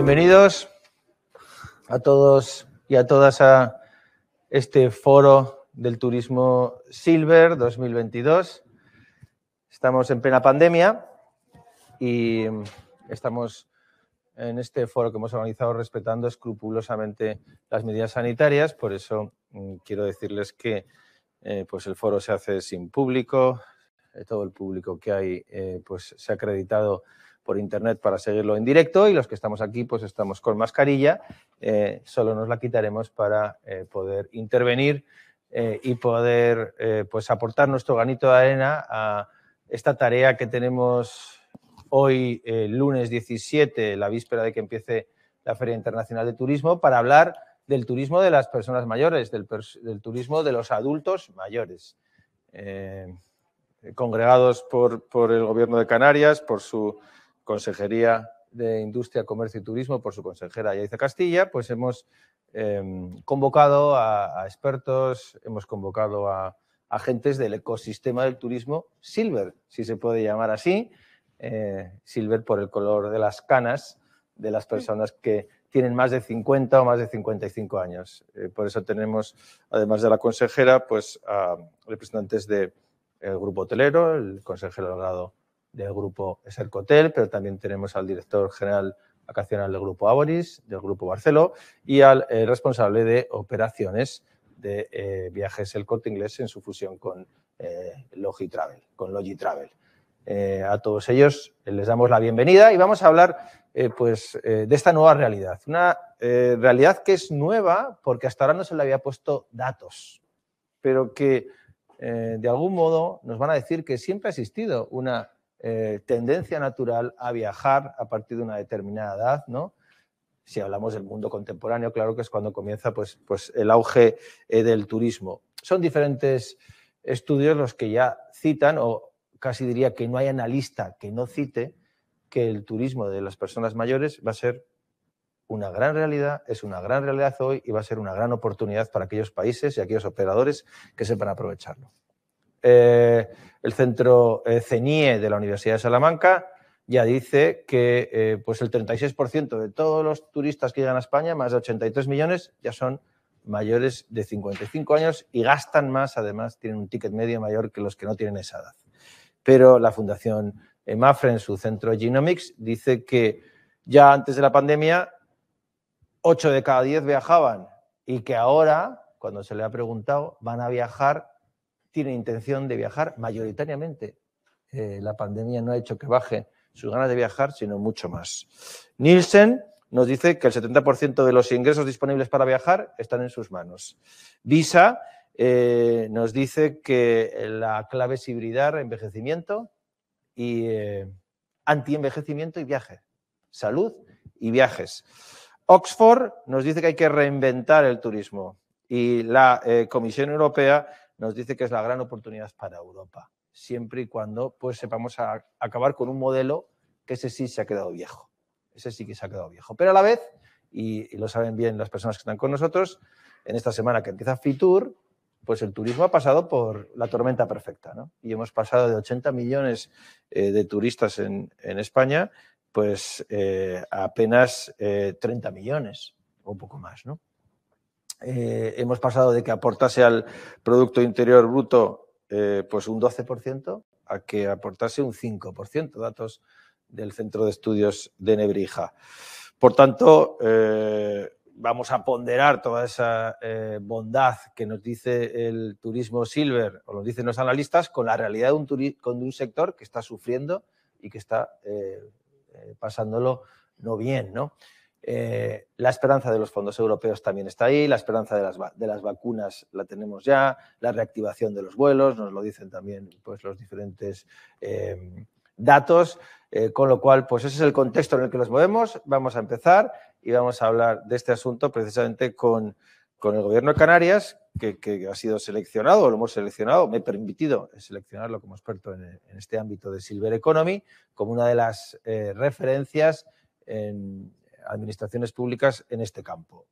Bienvenidos a todos y a todas a este foro del turismo Silver 2022. Estamos en plena pandemia y estamos en este foro que hemos organizado respetando escrupulosamente las medidas sanitarias. Por eso mm, quiero decirles que eh, pues el foro se hace sin público. Eh, todo el público que hay eh, pues se ha acreditado por internet para seguirlo en directo y los que estamos aquí pues estamos con mascarilla, eh, solo nos la quitaremos para eh, poder intervenir eh, y poder pues aportar nuestro granito de arena a esta tarea que tenemos hoy, lunes 17, la víspera de que empiece la Feria Internacional de Turismo, para hablar del turismo de las personas mayores, del, turismo de los adultos mayores congregados por, por, el Gobierno de Canarias, por su Consejería de Industria, Comercio y Turismo por su consejera Yaiza Castilla, pues hemos em, convocado a, expertos, hemos convocado a agentes del ecosistema del turismo Silver, si se puede llamar así, eh, Silver por el color de las canas de las mm. personas que tienen más de 50 o más de 55 años. Eh, por eso tenemos, además de la consejera, pues a representantes del eh, grupo hotelero, el consejero Delgado del grupo Esercotel, pero también tenemos al director general vacacional del grupo Aboris, del grupo Barceló y al eh, responsable de operaciones de eh, viajes El Corte Inglés en su fusión con eh, Logitravel, con Logitravel. a todos ellos les damos la bienvenida y vamos a hablar pues, de esta nueva realidad. Una realidad que es nueva porque hasta ahora no se le había puesto datos, pero que de algún modo nos van a decir que siempre ha existido una eh, tendencia natural a viajar a partir de una determinada edad, ¿no? Si hablamos del mundo contemporáneo, claro que es cuando comienza pues, pues el auge eh, del turismo. Son diferentes estudios los que ya citan, o casi diría que no hay analista que no cite, que el turismo de las personas mayores va a ser una gran realidad, es una gran realidad hoy y va a ser una gran oportunidad para aquellos países y aquellos operadores que sepan aprovecharlo el centro eh, CENIE de la Universidad de Salamanca ya dice que eh, pues el 36% de todos los turistas que llegan a España, más de 83 millones, ya son mayores de 55 años y gastan más, además tienen un ticket medio mayor que los que no tienen esa edad. Pero la Fundación eh, MAFRE en su centro Genomics dice que ya antes de la pandemia 8 de cada 10 viajaban y que ahora, cuando se le ha preguntado, van a viajar tiene intención de viajar mayoritariamente. Eh, la pandemia no ha hecho que baje sus ganas de viajar, sino mucho más. Nielsen nos dice que el 70% de los ingresos disponibles para viajar están en sus manos. Visa eh, nos dice que la clave es hibridar envejecimiento y eh, antienvejecimiento y viaje. Salud y viajes. Oxford nos dice que hay que reinventar el turismo y la Comisión Europea nos dice que es la gran oportunidad para Europa, siempre y cuando pues sepamos a acabar con un modelo que ese sí se ha quedado viejo, ese sí que se ha quedado viejo. Pero a la vez, y, lo saben bien las personas que están con nosotros, en esta semana que empieza Fitur, pues el turismo ha pasado por la tormenta perfecta, ¿no? Y hemos pasado de 80 millones eh, de turistas en, España, pues eh, a apenas 30 eh, millones o un poco más, ¿no? Eh, hemos pasado de que aportase al Producto Interior Bruto eh, pues un 12% a que aportase un 5%, datos del Centro de Estudios de Nebrija. Por tanto, eh, vamos a ponderar toda esa bondad que nos dice el turismo silver o nos dicen los analistas con la realidad de un, sector que está sufriendo y que está pasándolo no bien. ¿no? Eh, la esperanza de los fondos europeos también está ahí, la esperanza de las, de las, vacunas la tenemos ya, la reactivación de los vuelos, nos lo dicen también pues, los diferentes eh, datos, eh, con lo cual, pues ese es el contexto en el que nos movemos. Vamos a empezar y vamos a hablar de este asunto precisamente con, con el gobierno de Canarias, que, ha sido seleccionado, lo hemos seleccionado, me he permitido seleccionarlo como experto en este ámbito de Silver Economy, como una de las referencias en administraciones públicas en este campo.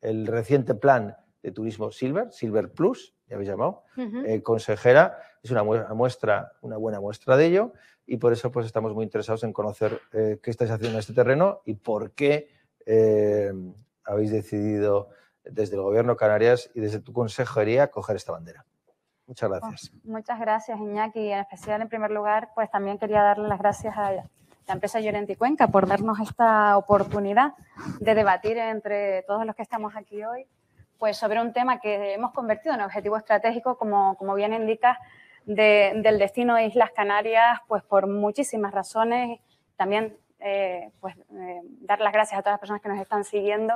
El reciente plan de turismo Silver, Silver Plus, ya habéis llamado, eh, consejera, es una muestra, una buena muestra de ello y por eso pues estamos muy interesados en conocer eh, qué estáis haciendo en este terreno y por qué eh, habéis decidido desde el Gobierno Canarias y desde tu consejería coger esta bandera. Muchas gracias. Oh, muchas gracias, Iñaki. En especial, en primer lugar, pues también quería darle las gracias a, la empresa Llorente y Cuenca, por darnos esta oportunidad de debatir entre todos los que estamos aquí hoy pues sobre un tema que hemos convertido en objetivo estratégico, como, como bien indica, del destino de Islas Canarias, pues por muchísimas razones, también eh, pues, eh, dar las gracias a todas las personas que nos están siguiendo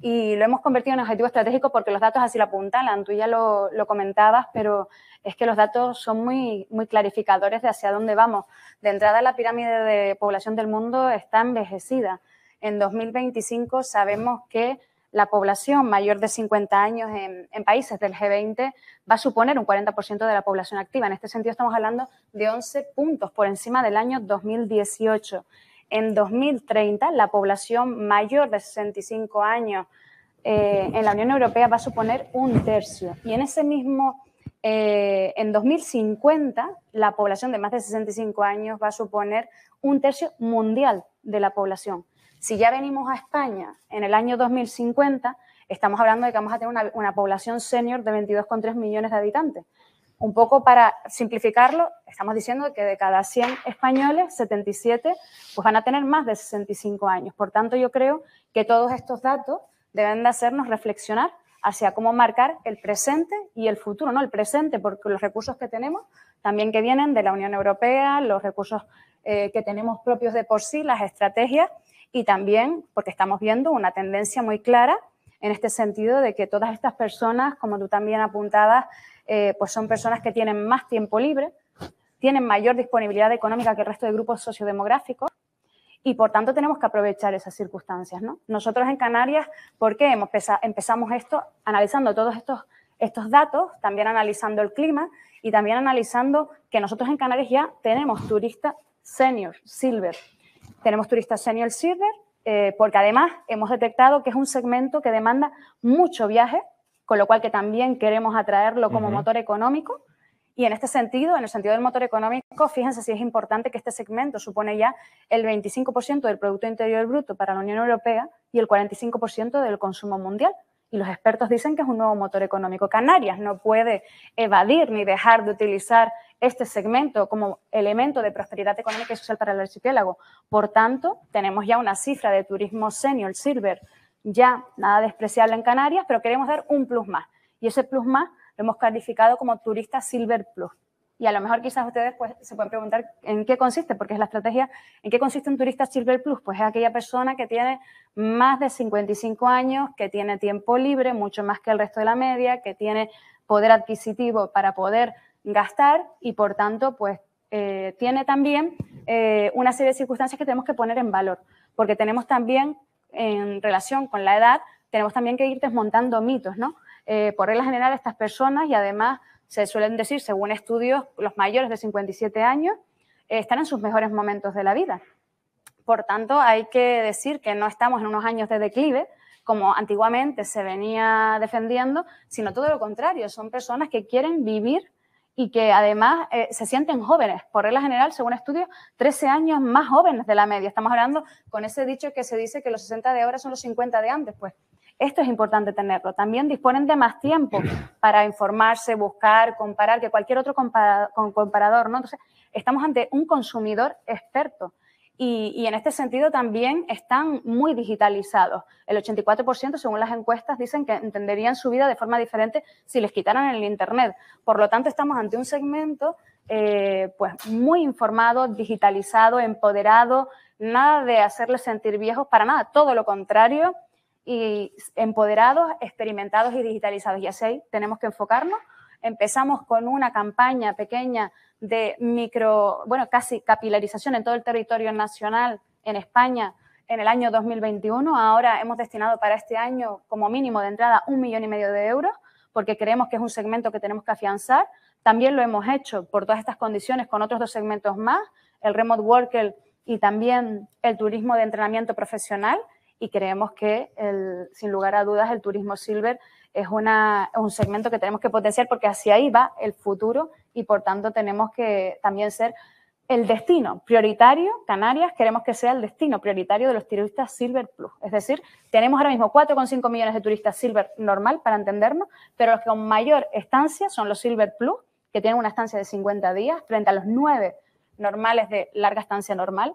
y lo hemos convertido en objetivo estratégico porque los datos así lo apuntalan, tú ya lo, comentabas, pero es que los datos son muy, clarificadores de hacia dónde vamos. De entrada, la pirámide de población del mundo está envejecida. En 2025 sabemos que la población mayor de 50 años en, en, países del G20 va a suponer un 40% de la población activa. En este sentido, estamos hablando de 11 puntos por encima del año 2018 en 2030 la población mayor de 65 años eh, en la Unión Europea va a suponer un tercio. Y en ese mismo, eh, en 2050, la población de más de 65 años va a suponer un tercio mundial de la población. Si ya venimos a España en el año 2050, estamos hablando de que vamos a tener una, una población senior de 22,3 millones de habitantes. Un poco para simplificarlo, estamos diciendo que de cada 100 españoles, 77 pues van a tener más de 65 años. Por tanto, yo creo que todos estos datos deben de hacernos reflexionar hacia cómo marcar el presente y el futuro, ¿no? El presente, porque los recursos que tenemos también que vienen de la Unión Europea, los recursos eh, que tenemos propios de por sí, las estrategias, y también porque estamos viendo una tendencia muy clara en este sentido de que todas estas personas, como tú también apuntabas, eh, pues son personas que tienen más tiempo libre, tienen mayor disponibilidad económica que el resto de grupos sociodemográficos y por tanto tenemos que aprovechar esas circunstancias. Nosotros en Canarias, ¿por qué empezamos esto analizando todos estos, estos datos, también analizando el clima y también analizando que nosotros en Canarias ya tenemos turistas senior, silver, tenemos turistas senior, silver, eh, porque además hemos detectado que es un segmento que demanda mucho viaje, con lo cual que también queremos atraerlo como motor económico. Y en este sentido, en el sentido del motor económico, fíjense si es importante que este segmento supone ya el 25% del Producto Interior Bruto para la Unión Europea y el 45% del consumo mundial. Y los expertos dicen que es un nuevo motor económico. Canarias no puede evadir ni dejar de utilizar este segmento como elemento de prosperidad económica y social para el archipiélago. Por tanto, tenemos ya una cifra de turismo senior, silver, ya nada despreciable en Canarias, pero queremos dar un plus más. Y ese plus más lo hemos calificado como turista Silver Plus. Y a lo mejor quizás ustedes pues, se pueden preguntar en qué consiste, porque es la estrategia, ¿en qué consiste un turista Silver Plus? Pues es aquella persona que tiene más de 55 años, que tiene tiempo libre, mucho más que el resto de la media, que tiene poder adquisitivo para poder gastar y por tanto pues eh, tiene también eh, una serie de circunstancias que tenemos que poner en valor, porque tenemos también en relación con la edad, tenemos también que ir desmontando mitos, ¿no? Eh, por regla general, estas personas, y además se suelen decir, según estudios, los mayores de 57 años eh, están en sus mejores momentos de la vida. Por tanto, hay que decir que no estamos en unos años de declive, como antiguamente se venía defendiendo, sino todo lo contrario, son personas que quieren vivir y que además eh, se sienten jóvenes, por regla general, según estudios, 13 años más jóvenes de la media. Estamos hablando con ese dicho que se dice que los 60 de ahora son los 50 de antes, pues esto es importante tenerlo. También disponen de más tiempo para informarse, buscar, comparar que cualquier otro comparador, ¿no? Entonces, estamos ante un consumidor experto y, en este sentido también están muy digitalizados. El 84%, según las encuestas, dicen que entenderían su vida de forma diferente si les quitaran el Internet. Por lo tanto, estamos ante un segmento eh, pues muy informado, digitalizado, empoderado, nada de hacerles sentir viejos para nada, todo lo contrario, y empoderados, experimentados y digitalizados. Y así tenemos que enfocarnos. Empezamos con una campaña pequeña de micro, bueno, casi capilarización en todo el territorio nacional en España en el año 2021. Ahora hemos destinado para este año como mínimo de entrada un millón y medio de euros porque creemos que es un segmento que tenemos que afianzar. También lo hemos hecho por todas estas condiciones con otros dos segmentos más, el remote worker y también el turismo de entrenamiento profesional. Y creemos que, sin lugar a dudas, el turismo silver es una, un segmento que tenemos que potenciar porque hacia ahí va el futuro y por tanto tenemos que también ser el destino prioritario, Canarias, queremos que sea el destino prioritario de los turistas Silver Plus. Es decir, tenemos ahora mismo 4,5 millones de turistas Silver normal, para entendernos, pero los que con mayor estancia son los Silver Plus, que tienen una estancia de 50 días, frente a los 9 normales de larga estancia normal,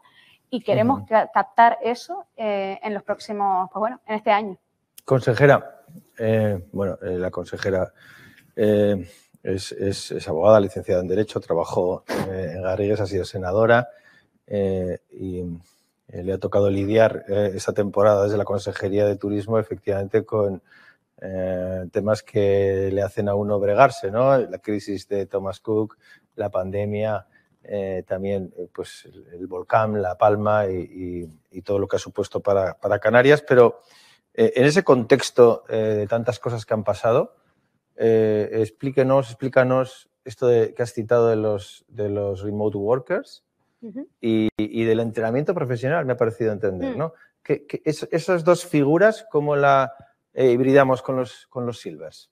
y queremos captar eso eh, en los próximos, pues bueno, en este año. Consejera, eh, bueno, eh, la consejera eh, es, abogada, licenciada en Derecho, trabajó en Garrigues, ha sido senadora y le ha tocado lidiar esta temporada desde la Consejería de Turismo efectivamente con temas que le hacen a uno bregarse, ¿no? La crisis de Thomas Cook, la pandemia, también pues, el, volcán, La Palma y, todo lo que ha supuesto para, para Canarias, pero eh, en ese contexto eh, de tantas cosas que han pasado, eh, explíquenos, explícanos esto que has citado de los, de los remote workers y, del entrenamiento profesional, me ha parecido entender, mm. esas dos figuras, ¿cómo la hibridamos con los, con los silvers?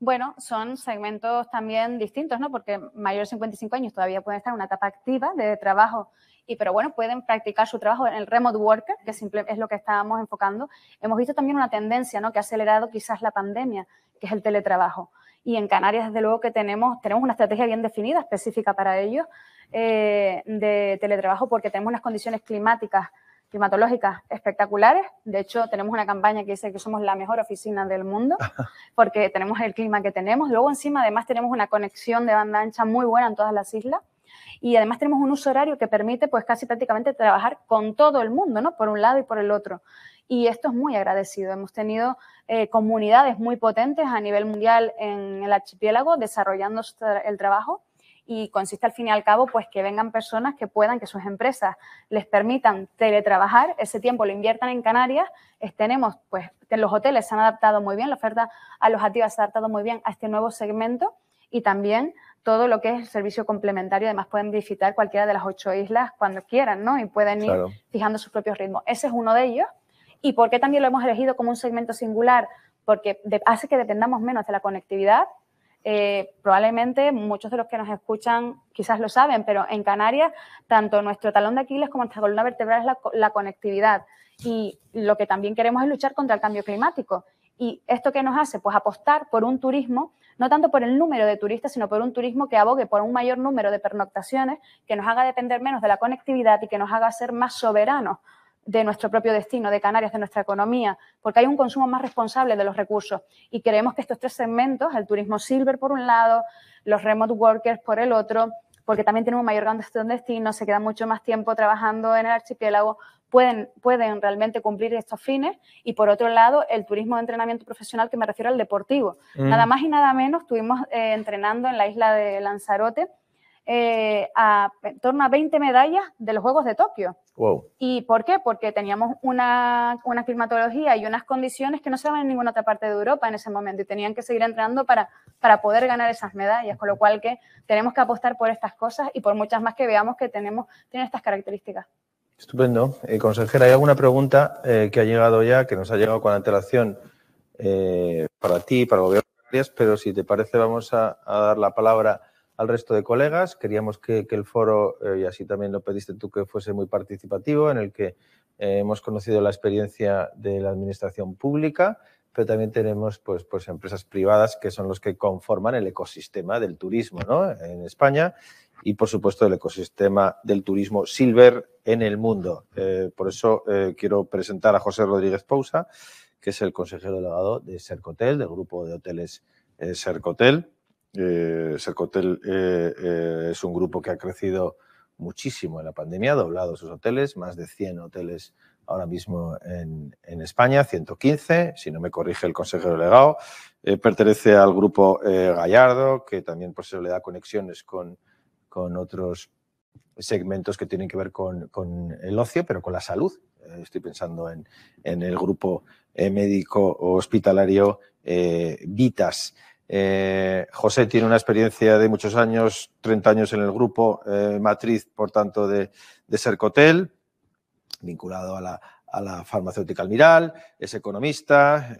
Bueno, son segmentos también distintos, ¿no? Porque mayores de 55 años todavía pueden estar en una etapa activa de trabajo pero bueno, pueden practicar su trabajo en el remote worker, que es lo que estábamos enfocando. Hemos visto también una tendencia ¿no? que ha acelerado quizás la pandemia, que es el teletrabajo. Y en Canarias, desde luego que tenemos, tenemos una estrategia bien definida, específica para ellos, eh, de teletrabajo, porque tenemos unas condiciones climáticas climatológicas espectaculares. De hecho, tenemos una campaña que dice que somos la mejor oficina del mundo porque tenemos el clima que tenemos. Luego, encima, además, tenemos una conexión de banda ancha muy buena en todas las islas y además tenemos un uso horario que permite pues casi prácticamente trabajar con todo el mundo, ¿no? Por un lado y por el otro. Y esto es muy agradecido. Hemos tenido eh, comunidades muy potentes a nivel mundial en el archipiélago desarrollando el trabajo y consiste al fin y al cabo pues que vengan personas que puedan, que sus empresas les permitan teletrabajar, ese tiempo lo inviertan en Canarias, eh, tenemos pues los hoteles se han adaptado muy bien, la oferta alojativa se ha adaptado muy bien a este nuevo segmento y también todo lo que es el servicio complementario. Además, pueden visitar cualquiera de las ocho islas cuando quieran, ¿no? Y pueden ir fijando sus propios ritmos. Ese es uno de ellos. ¿Y por qué también lo hemos elegido como un segmento singular? Porque hace que dependamos menos de la conectividad. Eh, probablemente muchos de los que nos escuchan quizás lo saben, pero en Canarias tanto nuestro talón de Aquiles como nuestra columna vertebral es la conectividad. Y lo que también queremos es luchar contra el cambio climático. ¿Y esto qué nos hace? Pues apostar por un turismo, no tanto por el número de turistas, sino por un turismo que abogue por un mayor número de pernoctaciones, que nos haga depender menos de la conectividad y que nos haga ser más soberanos de nuestro propio destino, de Canarias, de nuestra economía, porque hay un consumo más responsable de los recursos. Y creemos que estos tres segmentos, el turismo silver por un lado, los remote workers por el otro, porque también tienen un mayor gasto de destino, se quedan mucho más tiempo trabajando en el archipiélago, pueden, pueden realmente cumplir estos fines. Y por otro lado, el turismo de entrenamiento profesional, que me refiero al deportivo. Mm. Nada más y nada menos, estuvimos eh, entrenando en la isla de Lanzarote. Eh, a, torno a 20 medallas de los Juegos de Tokio. ¿Y por qué? Porque teníamos una, una, climatología y unas condiciones que no se daban en ninguna otra parte de Europa en ese momento y tenían que seguir entrenando para, para poder ganar esas medallas, con lo cual que tenemos que apostar por estas cosas y por muchas más que veamos que tenemos, tienen estas características. Estupendo. Eh, consejera, hay alguna pregunta eh, que ha llegado ya, que nos ha llegado con antelación eh, para ti, para el gobierno de pero si te parece vamos a, dar la palabra al resto de colegas. Queríamos que, el foro, y así también lo pediste tú, que fuese muy participativo, en el que hemos conocido la experiencia de la administración pública, pero también tenemos pues, pues empresas privadas que son los que conforman el ecosistema del turismo en España y, por supuesto, el ecosistema del turismo silver en el mundo. Eh, por eso eh, quiero presentar a José Rodríguez Pousa, que es el consejero delegado de Sercotel, del grupo de hoteles eh, Sercotel. Eh, Sercotel es un grupo que ha crecido muchísimo en la pandemia, ha doblado sus hoteles, más de 100 hoteles ahora mismo en, España, 115, si no me corrige el consejero delegado. pertenece al grupo Gallardo, que también pues, le da conexiones con con otros segmentos que tienen que ver con, el ocio, pero con la salud. Eh, estoy pensando en, el grupo eh, médico hospitalario eh, Vitas. José tiene una experiencia de muchos años, 30 años en el grupo matriz, por tanto, de, Sercotel, vinculado a la, farmacéutica Almiral, es economista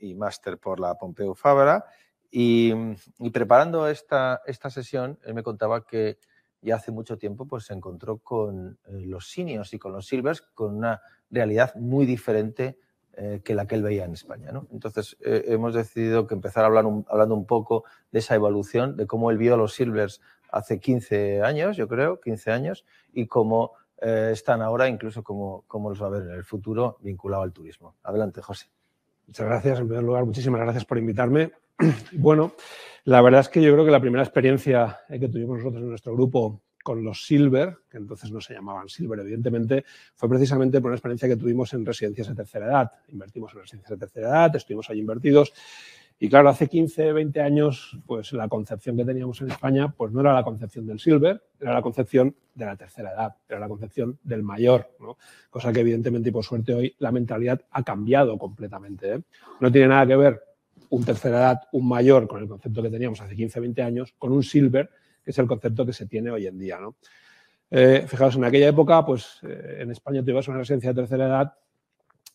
y máster por la Pompeu Fabra Mm, y, preparando esta, esta, sesión, él me contaba que ya hace mucho tiempo pues, se encontró con eh, los sinios y con los silvers con una realidad muy diferente eh, que la que él veía en España. ¿no? Entonces, eh, hemos decidido que empezar a hablar hablando un poco de esa evolución, de cómo él vio a los silvers hace 15 años, yo creo, 15 años, y cómo están ahora, incluso cómo, cómo los va a ver en el futuro vinculado al turismo. Adelante, José. Muchas gracias. En primer lugar, muchísimas gracias por invitarme. Bueno, la verdad es que yo creo que la primera experiencia eh, que tuvimos nosotros en nuestro grupo con los Silver, que entonces no se llamaban Silver, evidentemente, fue precisamente por una experiencia que tuvimos en residencias de tercera edad. Invertimos en residencias de tercera edad, estuvimos allí invertidos. Y claro, hace 15, 20 años, pues la concepción que teníamos en España, pues no era la concepción del silver, era la concepción de la tercera edad, era la concepción del mayor, Cosa que evidentemente y por suerte hoy la mentalidad ha cambiado completamente. ¿eh? No tiene nada que ver un tercera edad, un mayor, con el concepto que teníamos hace 15, 20 años, con un silver, que es el concepto que se tiene hoy en día. ¿no? Eh, fijaos, en aquella época, pues eh, en España a una residencia de tercera edad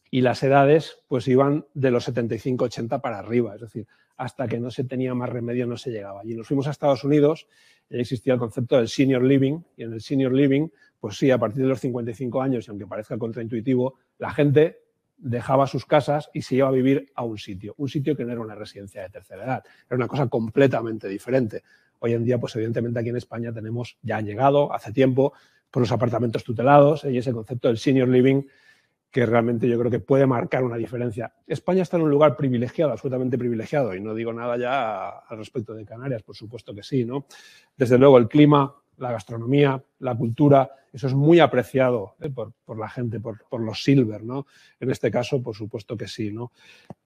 y las edades pues iban de los 75, 80 para arriba, es decir, hasta que no se tenía más remedio no se llegaba. Y nos fuimos a Estados Unidos, existía el concepto del senior living, y en el senior living, pues sí, a partir de los 55 años, y aunque parezca contraintuitivo, la gente dejaba sus casas y se iba a vivir a un sitio, un sitio que no era una residencia de tercera edad, era una cosa completamente diferente. Hoy en día, pues evidentemente aquí en España tenemos, ya llegado hace tiempo, por los apartamentos tutelados ¿eh? y ese concepto del senior living que realmente yo creo que puede marcar una diferencia. España está en un lugar privilegiado, absolutamente privilegiado, y no digo nada ya al respecto de Canarias, por supuesto que sí, ¿no? Desde luego, el clima la gastronomía, la cultura, eso es muy apreciado eh, por, la gente, por, los silver, ¿no? En este caso, por supuesto que sí, ¿no?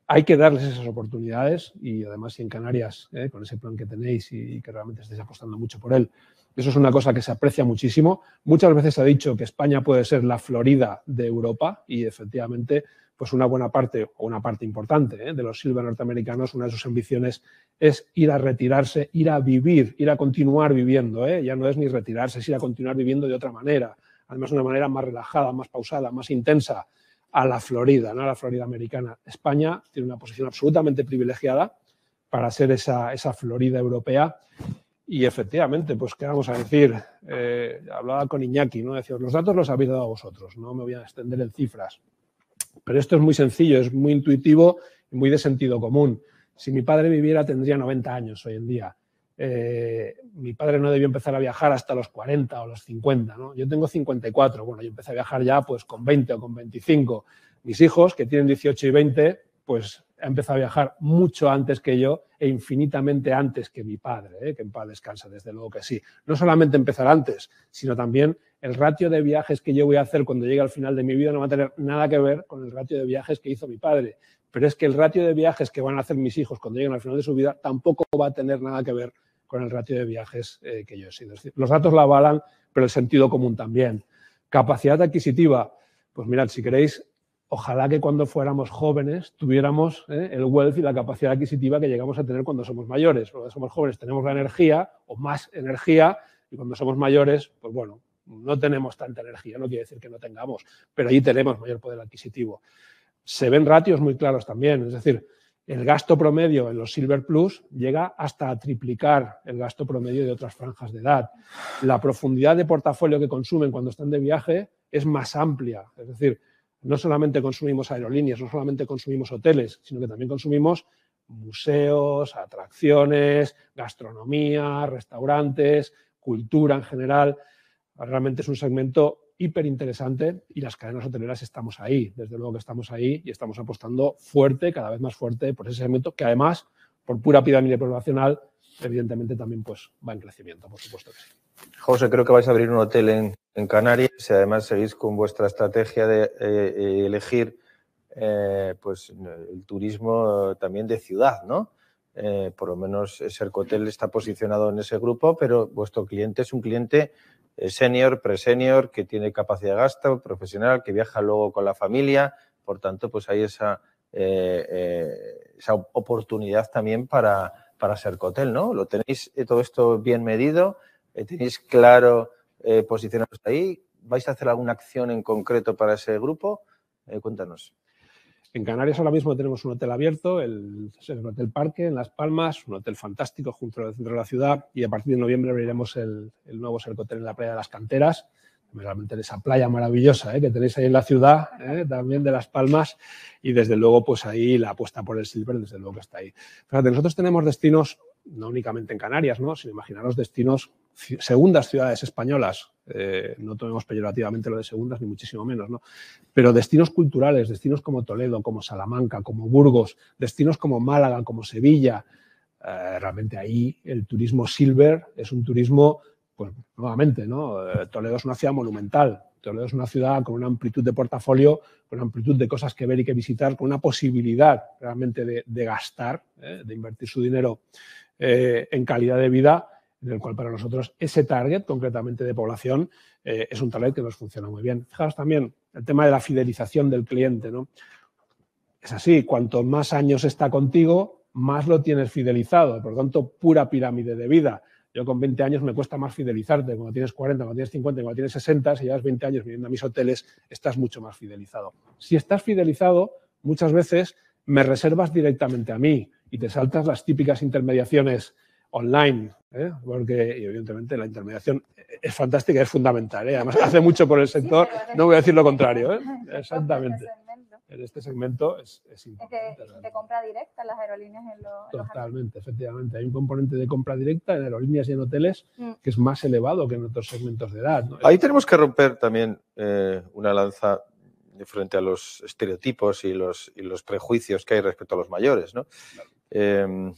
Hay que darles esas oportunidades y además si en Canarias, ¿eh? con ese plan que tenéis y, y que realmente estáis apostando mucho por él, eso es una cosa que se aprecia muchísimo. Muchas veces se ha dicho que España puede ser la Florida de Europa y efectivamente pues una buena parte o una parte importante ¿eh? de los silva norteamericanos, una de sus ambiciones es ir a retirarse, ir a vivir, ir a continuar viviendo. ¿eh? Ya no es ni retirarse, es ir a continuar viviendo de otra manera. Además, de una manera más relajada, más pausada, más intensa a la Florida, no a la Florida americana. España tiene una posición absolutamente privilegiada para ser esa, esa Florida europea. Y efectivamente, pues, ¿qué vamos a decir? Eh, hablaba con Iñaki, ¿no? Decía, los datos los habéis dado vosotros, no me voy a extender en cifras pero esto es muy sencillo, es muy intuitivo y muy de sentido común. Si mi padre viviera, tendría 90 años hoy en día. Eh, mi padre no debió empezar a viajar hasta los 40 o los 50, ¿no? Yo tengo 54, bueno, yo empecé a viajar ya pues con 20 o con 25. Mis hijos, que tienen 18 y 20, pues han empezado a viajar mucho antes que yo e infinitamente antes que mi padre, ¿eh? que en paz descansa, desde luego que sí. No solamente empezar antes, sino también el ratio de viajes que yo voy a hacer cuando llegue al final de mi vida no va a tener nada que ver con el ratio de viajes que hizo mi padre. Pero es que el ratio de viajes que van a hacer mis hijos cuando lleguen al final de su vida tampoco va a tener nada que ver con el ratio de viajes eh, que yo he sido. los datos la avalan, pero el sentido común también. Capacidad adquisitiva. Pues mirad, si queréis, ojalá que cuando fuéramos jóvenes tuviéramos eh, el wealth y la capacidad adquisitiva que llegamos a tener cuando somos mayores. Cuando somos jóvenes tenemos la energía o más energía y cuando somos mayores, pues bueno, no tenemos tanta energía, no quiere decir que no tengamos, pero allí tenemos mayor poder adquisitivo. Se ven ratios muy claros también, es decir, el gasto promedio en los Silver Plus llega hasta a triplicar el gasto promedio de otras franjas de edad. La profundidad de portafolio que consumen cuando están de viaje es más amplia, es decir, no solamente consumimos aerolíneas, no solamente consumimos hoteles, sino que también consumimos museos, atracciones, gastronomía, restaurantes, cultura en general. Realmente es un segmento hiper interesante y las cadenas hoteleras estamos ahí, desde luego que estamos ahí y estamos apostando fuerte, cada vez más fuerte por ese segmento que además, por pura pirámide poblacional, evidentemente también pues va en crecimiento, por supuesto que sí. José, creo que vais a abrir un hotel en, Canarias y además seguís con vuestra estrategia de eh, eh, elegir eh, pues el turismo también de ciudad, ¿no? Eh, por lo menos Hotel está posicionado en ese grupo, pero vuestro cliente es un cliente eh, senior, pre-senior, que tiene capacidad de gasto profesional, que viaja luego con la familia, por tanto, pues hay esa, eh, oportunidad también para, para Hotel, ¿no? Lo tenéis todo esto bien medido, tenéis claro posicionados ahí, ¿vais a hacer alguna acción en concreto para ese grupo? cuéntanos. En Canarias ahora mismo tenemos un hotel abierto, el, Hotel Parque en Las Palmas, un hotel fantástico junto al centro de la ciudad y a partir de noviembre abriremos el, nuevo hotel en la playa de las Canteras, realmente en esa playa maravillosa eh, que tenéis ahí en la ciudad, eh, también de Las Palmas, y desde luego pues ahí la apuesta por el silver desde luego que está ahí. Fíjate, nosotros tenemos destinos no únicamente en Canarias, ¿no? sino imaginaros destinos segundas ciudades españolas, eh, no tomemos peyorativamente lo de segundas, ni muchísimo menos, ¿no? pero destinos culturales, destinos como Toledo, como Salamanca, como Burgos, destinos como Málaga, como Sevilla, eh, realmente ahí el turismo silver es un turismo, pues nuevamente, ¿no? Eh, Toledo es una ciudad monumental, Toledo es una ciudad con una amplitud de portafolio, con una amplitud de cosas que ver y que visitar, con una posibilidad realmente de, de gastar, de invertir su dinero en calidad de vida en el cual para nosotros ese target concretamente de población eh, es un target que nos funciona muy bien. Fijaos también el tema de la fidelización del cliente. ¿no? Es así, cuanto más años está contigo, más lo tienes fidelizado. Por lo tanto, pura pirámide de vida. Yo con 20 años me cuesta más fidelizarte. Cuando tienes 40, cuando tienes 50, cuando tienes 60, si llevas 20 años viniendo a mis hoteles, estás mucho más fidelizado. Si estás fidelizado, muchas veces me reservas directamente a mí y te saltas las típicas intermediaciones online, porque ¿eh? evidentemente la intermediación es fantástica, es fundamental. ¿eh? Además, hace mucho por el sector, no voy a decir lo contrario. ¿eh? Este Exactamente. En este segmento es, es importante. De, compra directa en las aerolíneas en los. Totalmente, efectivamente. Hay un componente de compra directa en aerolíneas y en hoteles mm. que es más elevado que en otros segmentos de edad. Ahí tenemos que romper también una lanza frente a los estereotipos y los, y los prejuicios que hay respecto a los mayores. ¿no? Em,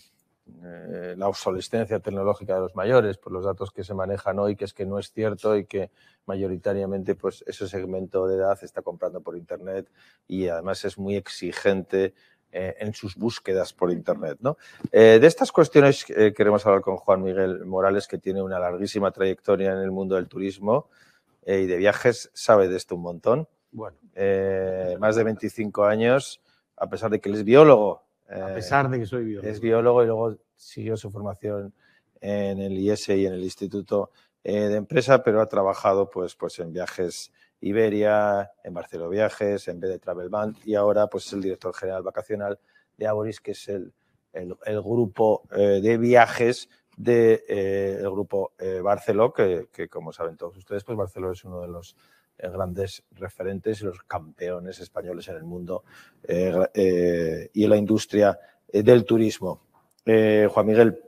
eh, la obsolescencia tecnológica de los mayores, por los datos que se manejan hoy, que es que no es cierto y que mayoritariamente pues, ese segmento de edad está comprando por Internet y además es muy exigente eh, en sus búsquedas por Internet. Eh, de estas cuestiones queremos hablar con Juan Miguel Morales, que tiene una larguísima trayectoria en el mundo del turismo y de viajes, sabe de esto un montón. Bueno. más de 25 años, a pesar de que él es biólogo, a eh, pesar de que soy biólogo. Es biólogo y luego siguió su formación en el IES y en el Instituto eh, de Empresa, pero ha trabajado pues, pues en viajes Iberia, en Barceló Viajes, en BD Travel Band y ahora pues, es el director general vacacional de Aboris, que es el, el, grupo eh, de viajes del grupo Barcelo, Barceló, que, como saben todos ustedes, pues Barceló es uno de los grandes referentes y los campeones españoles en el mundo eh, eh, y en la industria eh, del turismo. Juan Miguel,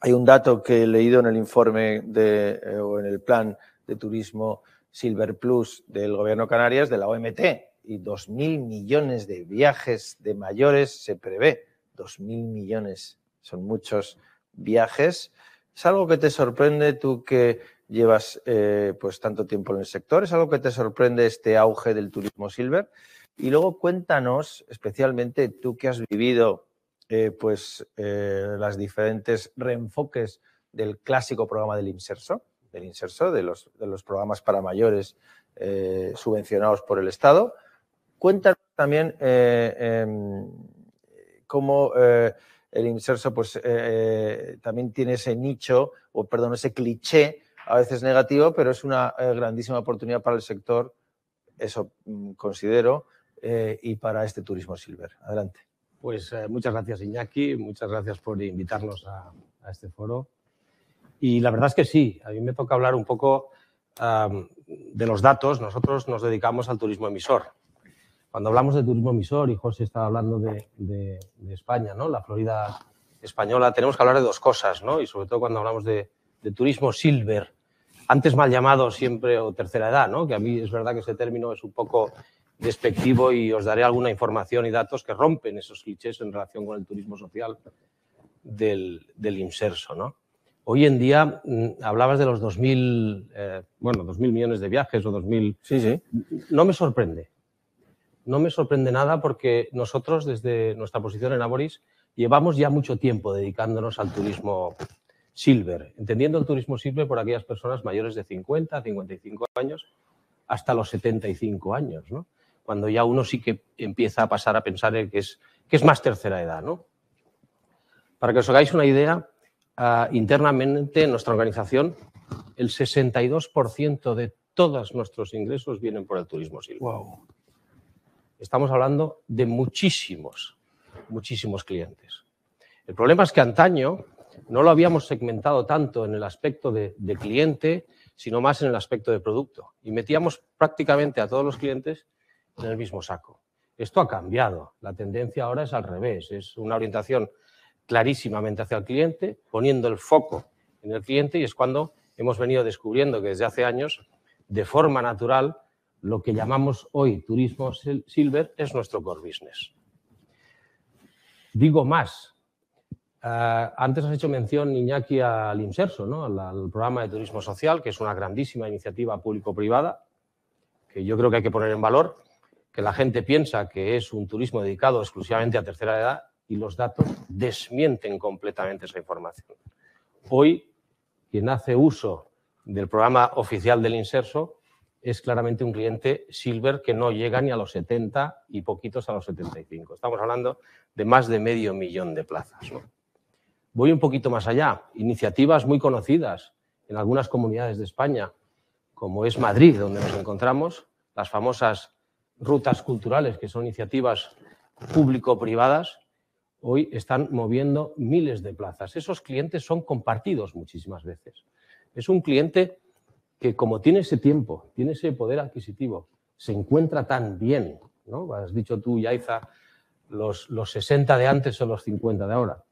hay un dato que he leído en el informe de, o en el plan de turismo Silver Plus del Gobierno Canarias de la OMT y 2.000 millones de viajes de mayores se prevé. 2.000 millones, son muchos viajes. ¿Es algo que te sorprende tú que llevas eh, pues tanto tiempo en el sector. ¿Es algo que te sorprende este auge del turismo silver? Y luego cuéntanos, especialmente tú que has vivido eh, pues eh, las diferentes reenfoques del clásico programa del Inserso, del Inserso, de los, de los programas para mayores subvencionados por el Estado. Cuéntanos también em, cómo el Inserso pues, también tiene ese nicho, o perdón, ese cliché a veces negativo, pero es una eh, grandísima oportunidad para el sector, eso mm, considero, eh, y para este turismo silver. Adelante. Pues eh, muchas gracias Iñaki, muchas gracias por invitarnos a, este foro. Y la verdad es que sí, a mí me toca hablar un poco de los datos. Nosotros nos dedicamos al turismo emisor. Cuando hablamos de turismo emisor, y José estaba hablando de, de España, ¿no? la Florida española, tenemos que hablar de dos cosas, ¿no? y sobre todo cuando hablamos de, de turismo silver, antes mal llamado siempre o tercera edad, ¿no? que a mí es verdad que ese término es un poco despectivo y os daré alguna información y datos que rompen esos clichés en relación con el turismo social del, inserso. Hoy en día mm, hablabas de los 2.000, eh, bueno, millones de viajes o 2.000... Sí, sí. No me sorprende. No me sorprende nada porque nosotros, desde nuestra posición en Aboris, llevamos ya mucho tiempo dedicándonos al turismo silver, entendiendo el turismo silver por aquellas personas mayores de 50, 55 años, hasta los 75 años, ¿no? cuando ya uno sí que empieza a pasar a pensar que es, que es más tercera edad. ¿no? Para que os hagáis una idea, ah, internamente en nuestra organización el 62% de todos nuestros ingresos vienen por el turismo silver. Estamos hablando de muchísimos, muchísimos clientes. El problema es que antaño no lo habíamos segmentado tanto en el aspecto de, cliente, sino más en el aspecto de producto. Y metíamos prácticamente a todos los clientes en el mismo saco. Esto ha cambiado. La tendencia ahora es al revés. Es una orientación clarísimamente hacia el cliente, poniendo el foco en el cliente y es cuando hemos venido descubriendo que desde hace años, de forma natural, lo que llamamos hoy turismo silver es nuestro core business. Digo más, eh, antes has hecho mención, Iñaki, al Inserso, al, programa de turismo social, que es una grandísima iniciativa público-privada, que yo creo que hay que poner en valor, que la gente piensa que es un turismo dedicado exclusivamente a tercera edad y los datos desmienten completamente esa información. Hoy, quien hace uso del programa oficial del INSERSO es claramente un cliente silver que no llega ni a los 70 y poquitos a los 75. Estamos hablando de más de medio millón de plazas. Voy un poquito más allá. Iniciativas muy conocidas en algunas comunidades de España, como es Madrid, donde nos encontramos, las famosas rutas culturales, que son iniciativas público-privadas, hoy están moviendo miles de plazas. Esos clientes son compartidos muchísimas veces. Es un cliente que como tiene ese tiempo, tiene ese poder adquisitivo, se encuentra tan bien, ¿no? Has dicho tú, Yaiza, los, los 60 de antes o los 50 de ahora.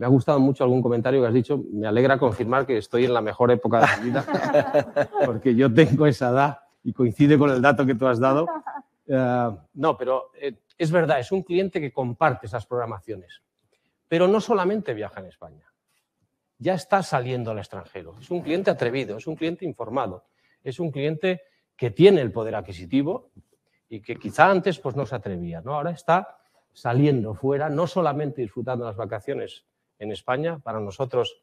Me ha gustado mucho algún comentario que has dicho. Me alegra confirmar que estoy en la mejor época de mi vida, porque yo tengo esa edad y coincide con el dato que tú has dado. Eh, no, pero eh, es verdad, es un cliente que comparte esas programaciones. Pero no solamente viaja en España. Ya está saliendo al extranjero. Es un cliente atrevido, es un cliente informado, es un cliente que tiene el poder adquisitivo y que quizá antes pues, no se atrevía. ¿no? Ahora está saliendo fuera, no solamente disfrutando las vacaciones en España. Para nosotros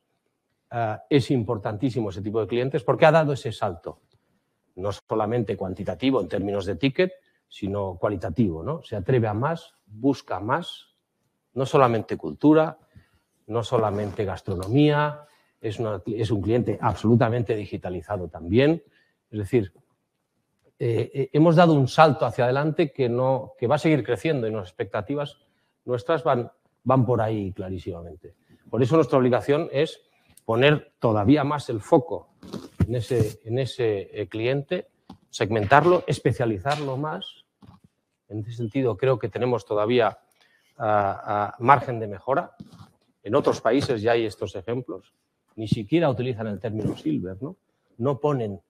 eh, es importantísimo ese tipo de clientes porque ha dado ese salto, no solamente cuantitativo en términos de ticket, sino cualitativo. Se atreve a más, busca más, no solamente cultura, no solamente gastronomía, es, un cliente absolutamente digitalizado también. Es decir, eh, eh, hemos dado un salto hacia adelante que, no, que va a seguir creciendo y nuestras expectativas nuestras van por ahí clarísimamente. Por eso nuestra obligación es poner todavía más el foco en ese, eh, cliente, segmentarlo, especializarlo más. En ese sentido, creo que tenemos todavía ah, ah, margen de mejora. En otros países ya hay estos ejemplos. Ni siquiera utilizan el término silver, ¿no? No ponen,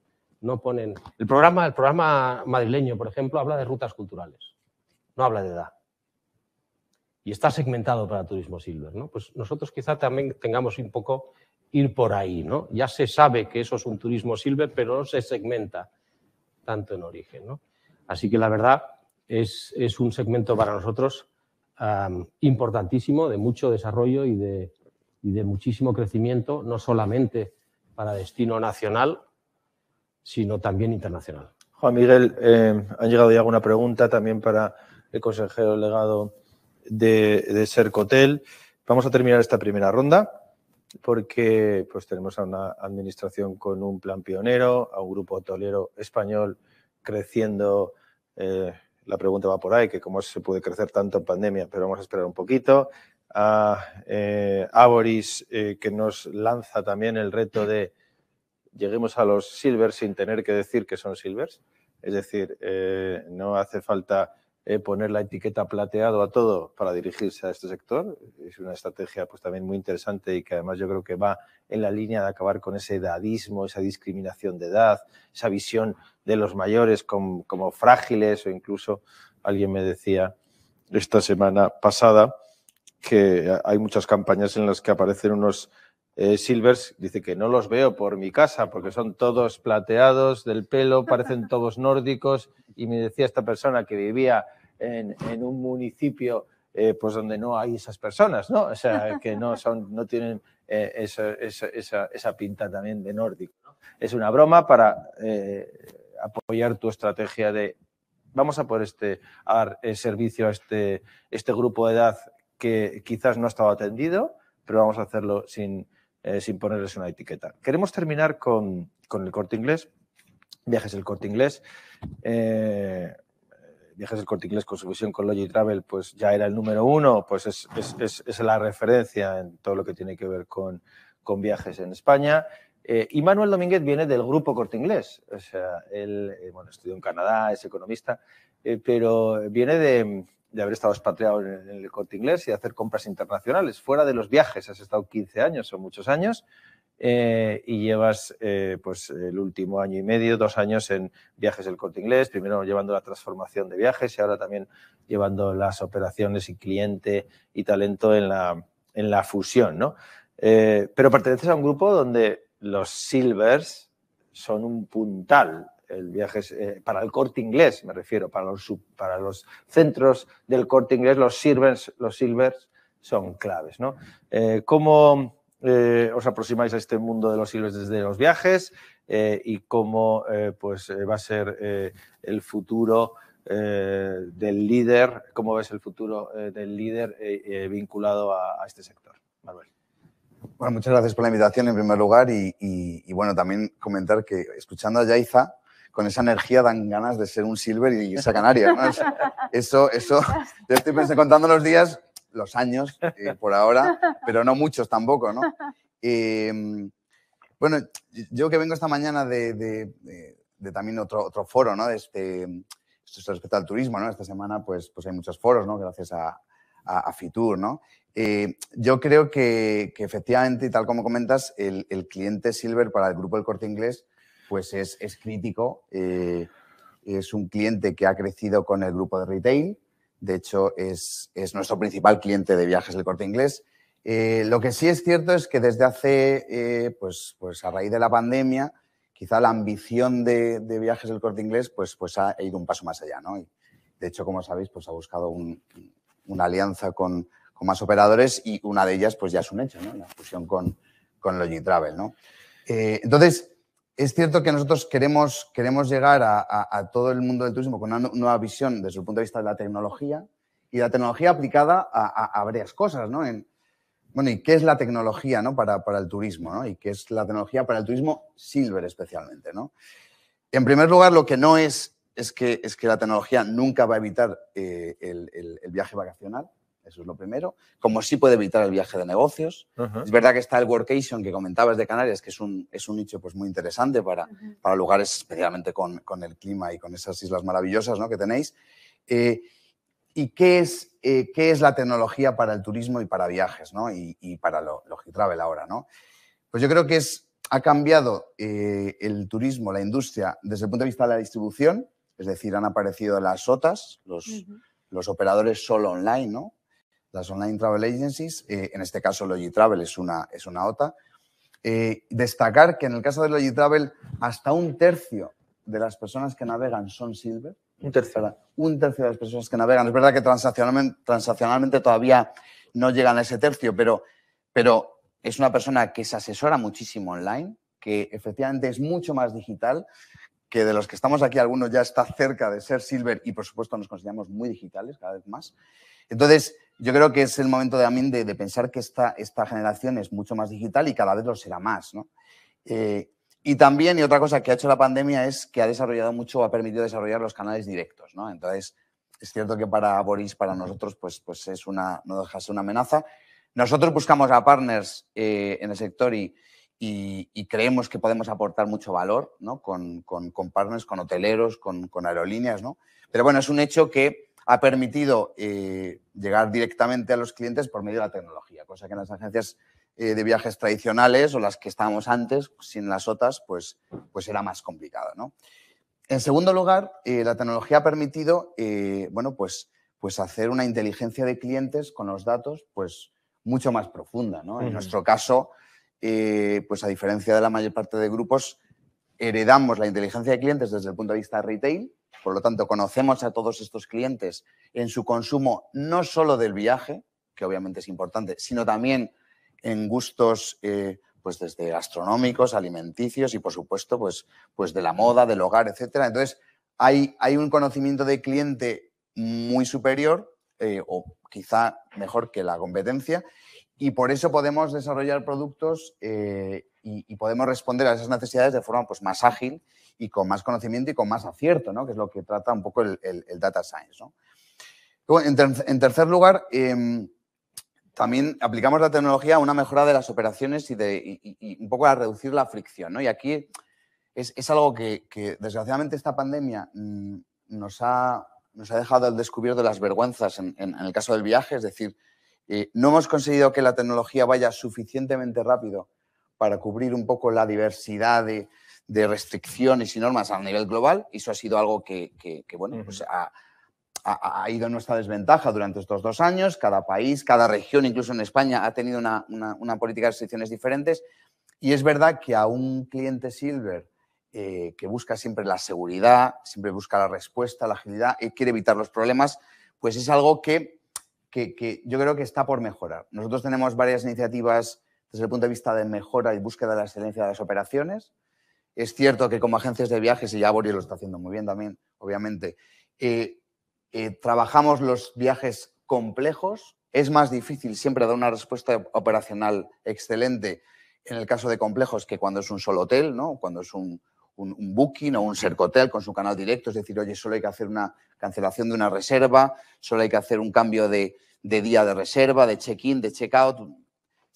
no ponen. El programa, el programa madrileño, por ejemplo, habla de rutas culturales, no habla de edad y está segmentado para Turismo Silver. Pues nosotros quizá también tengamos un poco ir por ahí. ¿no? Ya se sabe que eso es un Turismo Silver, pero no se segmenta tanto en origen. Así que la verdad es, es un segmento para nosotros importantísimo, de mucho desarrollo y de, de muchísimo crecimiento, no solamente para destino nacional, sino también internacional. Juan Miguel, eh, han llegado ya alguna pregunta también para el consejero legado de, de Sercotel. Vamos a terminar esta primera ronda porque pues, tenemos a una administración con un plan pionero, a un grupo hotelero español creciendo. Eh, la pregunta va por ahí, que cómo se puede crecer tanto en pandemia, pero vamos a esperar un poquito. A eh, eh que nos lanza también el reto de lleguemos a los silvers sin tener que decir que son silvers. Es decir, eh, no hace falta eh, poner la etiqueta plateado a todo para dirigirse a este sector. Es una estrategia pues también muy interesante y que además yo creo que va en la línea de acabar con ese edadismo, esa discriminación de edad, esa visión de los mayores como, frágiles o incluso alguien me decía esta semana pasada que hay muchas campañas en las que aparecen unos eh, Silvers dice que no los veo por mi casa porque son todos plateados del pelo, parecen todos nórdicos y me decía esta persona que vivía en, un municipio eh, pues donde no hay esas personas, ¿no? O sea, que no, son, no tienen eh, esa, pinta también de nórdico. Es una broma para eh, apoyar tu estrategia de vamos a por este a servicio a este, este grupo de edad que quizás no ha estado atendido, pero vamos a hacerlo sin, sin ponerles una etiqueta. Queremos terminar con, con el corte inglés, viajes el corte inglés. Eh, viajes del corte inglés con su visión con Logi Travel, pues ya era el número uno, pues es, es, es, la referencia en todo lo que tiene que ver con, con viajes en España. Eh, y Manuel Domínguez viene del grupo Corte Inglés. O sea, él eh, bueno, estudió en Canadá, es economista, eh, pero viene de, de, haber estado expatriado en, el Corte Inglés y de hacer compras internacionales. Fuera de los viajes, has estado 15 años, o muchos años. Eh, y llevas eh, pues el último año y medio, dos años en viajes del corte inglés, primero llevando la transformación de viajes y ahora también llevando las operaciones y cliente y talento en la, en la fusión, ¿no? Eh, pero perteneces a un grupo donde los silvers son un puntal. El viaje para el corte inglés, me refiero, para los, para los centros del corte inglés, los silvers, los silvers son claves. ¿no? ¿cómo, eh, os aproximáis a este mundo de los silvers desde los viajes eh, y cómo eh, pues, va a ser el futuro del líder, cómo ves el futuro del líder vinculado a, este sector. Bueno, muchas gracias por la invitación en primer lugar y, bueno, también comentar que escuchando a Yaiza, con esa energía dan ganas de ser un silver y irse a Canarias. Eso, eso, yo estoy pensando, contando los días los años eh, por ahora, pero no muchos tampoco, ¿no? Em, bueno, yo que vengo esta mañana de, también otro, foro, ¿no? este, respecto al turismo, ¿no? Esta semana pues, pues hay muchos foros, ¿no? Gracias a, Fitur, ¿no? Eh, yo creo que, efectivamente, y tal como comentas, el, cliente Silver para el grupo del Corte Inglés pues es, crítico. Eh, es un cliente que ha crecido con el grupo de retail, de hecho, es, es nuestro principal cliente de viajes del corte inglés. Eh, lo que sí es cierto es que desde hace, eh, pues, pues a raíz de la pandemia, quizá la ambición de, de viajes del corte inglés pues, pues ha ido un paso más allá. ¿no? de hecho, como sabéis, pues ha buscado una alianza con, con, más operadores y una de ellas pues ya es un hecho, ¿no? la fusión con, con Logitravel. ¿no? Eh, entonces, es cierto que nosotros queremos, queremos llegar a, todo el mundo del turismo con una nueva visión desde el punto de vista de la tecnología y la tecnología aplicada a, varias cosas, ¿no? En, bueno, ¿y qué es la tecnología ¿no? para, para, el turismo? ¿Y qué es la tecnología para el turismo silver especialmente? ¿no? En primer lugar, lo que no es es que, es que la tecnología nunca va a evitar eh, el viaje vacacional. Eso es lo primero. Como sí puede evitar el viaje de negocios. Es verdad que está el workation que comentabas de Canarias, que es un, es un nicho pues, muy interesante para, para lugares, especialmente con, el clima y con esas islas maravillosas ¿no? que tenéis. Eh, ¿Y qué es, eh, es la tecnología para el turismo y para viajes y, para lo, travel ahora? ¿no? Pues yo creo que es, ha cambiado eh, el turismo, la industria, desde el punto de vista de la distribución. Es decir, han aparecido las OTAs, los, los operadores solo online, ¿no? las Online Travel Agencies, eh, en este caso Logitravel es una, es una OTA. Eh, destacar que en el caso de Logitravel, hasta un tercio de las personas que navegan son silver. Un tercio. Un tercio de las personas que navegan. Es verdad que transaccionalmente, transaccionalmente todavía no llegan a ese tercio, pero, pero es una persona que se asesora muchísimo online, que efectivamente es mucho más digital, que de los que estamos aquí algunos ya está cerca de ser silver y por supuesto nos consideramos muy digitales cada vez más. Entonces, yo creo que es el momento también de, de, pensar que esta, esta generación es mucho más digital y cada vez lo será más. ¿no? Eh, y también, y otra cosa que ha hecho la pandemia es que ha desarrollado mucho, ha permitido desarrollar los canales directos. ¿no? Entonces, es cierto que para Boris, para nosotros, pues, pues es una, no deja de ser una amenaza. Nosotros buscamos a partners eh, en el sector y, y, y, creemos que podemos aportar mucho valor ¿no? con, con, con partners, con hoteleros, con, con, aerolíneas. ¿no? Pero bueno, es un hecho que ha permitido eh, llegar directamente a los clientes por medio de la tecnología, cosa que en las agencias eh, de viajes tradicionales o las que estábamos antes, sin las otras, pues, pues era más complicado. ¿no? En segundo lugar, eh, la tecnología ha permitido bueno, pues, pues hacer una inteligencia de clientes con los datos pues, mucho más profunda. ¿no? En nuestro caso, pues a diferencia de la mayor parte de grupos, heredamos la inteligencia de clientes desde el punto de vista retail, por lo tanto, conocemos a todos estos clientes en su consumo no solo del viaje, que obviamente es importante, sino también en gustos eh, pues desde gastronómicos, alimenticios y por supuesto pues, pues de la moda, del hogar, etcétera. Entonces, hay, hay un conocimiento de cliente muy superior eh, o quizá mejor que la competencia y por eso podemos desarrollar productos eh, y, podemos responder a esas necesidades de forma pues, más ágil y con más conocimiento y con más acierto, que es lo que trata un poco el, data science. en, tercer lugar, em, también aplicamos la tecnología a una mejora de las operaciones y, de, un poco a reducir la fricción. Y aquí es, algo que, desgraciadamente, esta pandemia mm, nos, ha, nos ha dejado al descubierto las vergüenzas en, el caso del viaje, es decir, eh, no hemos conseguido que la tecnología vaya suficientemente rápido para cubrir un poco la diversidad de, restricciones y normas a nivel global y eso ha sido algo que, bueno, pues ha, ido en nuestra desventaja durante estos dos años. Cada país, cada región, incluso en España, ha tenido una, política de restricciones diferentes y es verdad que a un cliente silver eh, que busca siempre la seguridad, siempre busca la respuesta, la agilidad y quiere evitar los problemas, pues es algo que yo creo que está por mejorar. Nosotros tenemos varias iniciativas desde el punto de vista de mejora y búsqueda de la excelencia de las operaciones. Es cierto que como agencias de viajes, y ya Boris lo está haciendo muy bien también, obviamente, eh, eh, trabajamos los viajes complejos. Es más difícil siempre dar una respuesta operacional excelente en el caso de complejos que cuando es un solo hotel, ¿no? cuando es un, booking o un hotel con su canal directo. Es decir, oye, solo hay que hacer una cancelación de una reserva, solo hay que hacer un cambio de día de reserva, de check-in, de check-out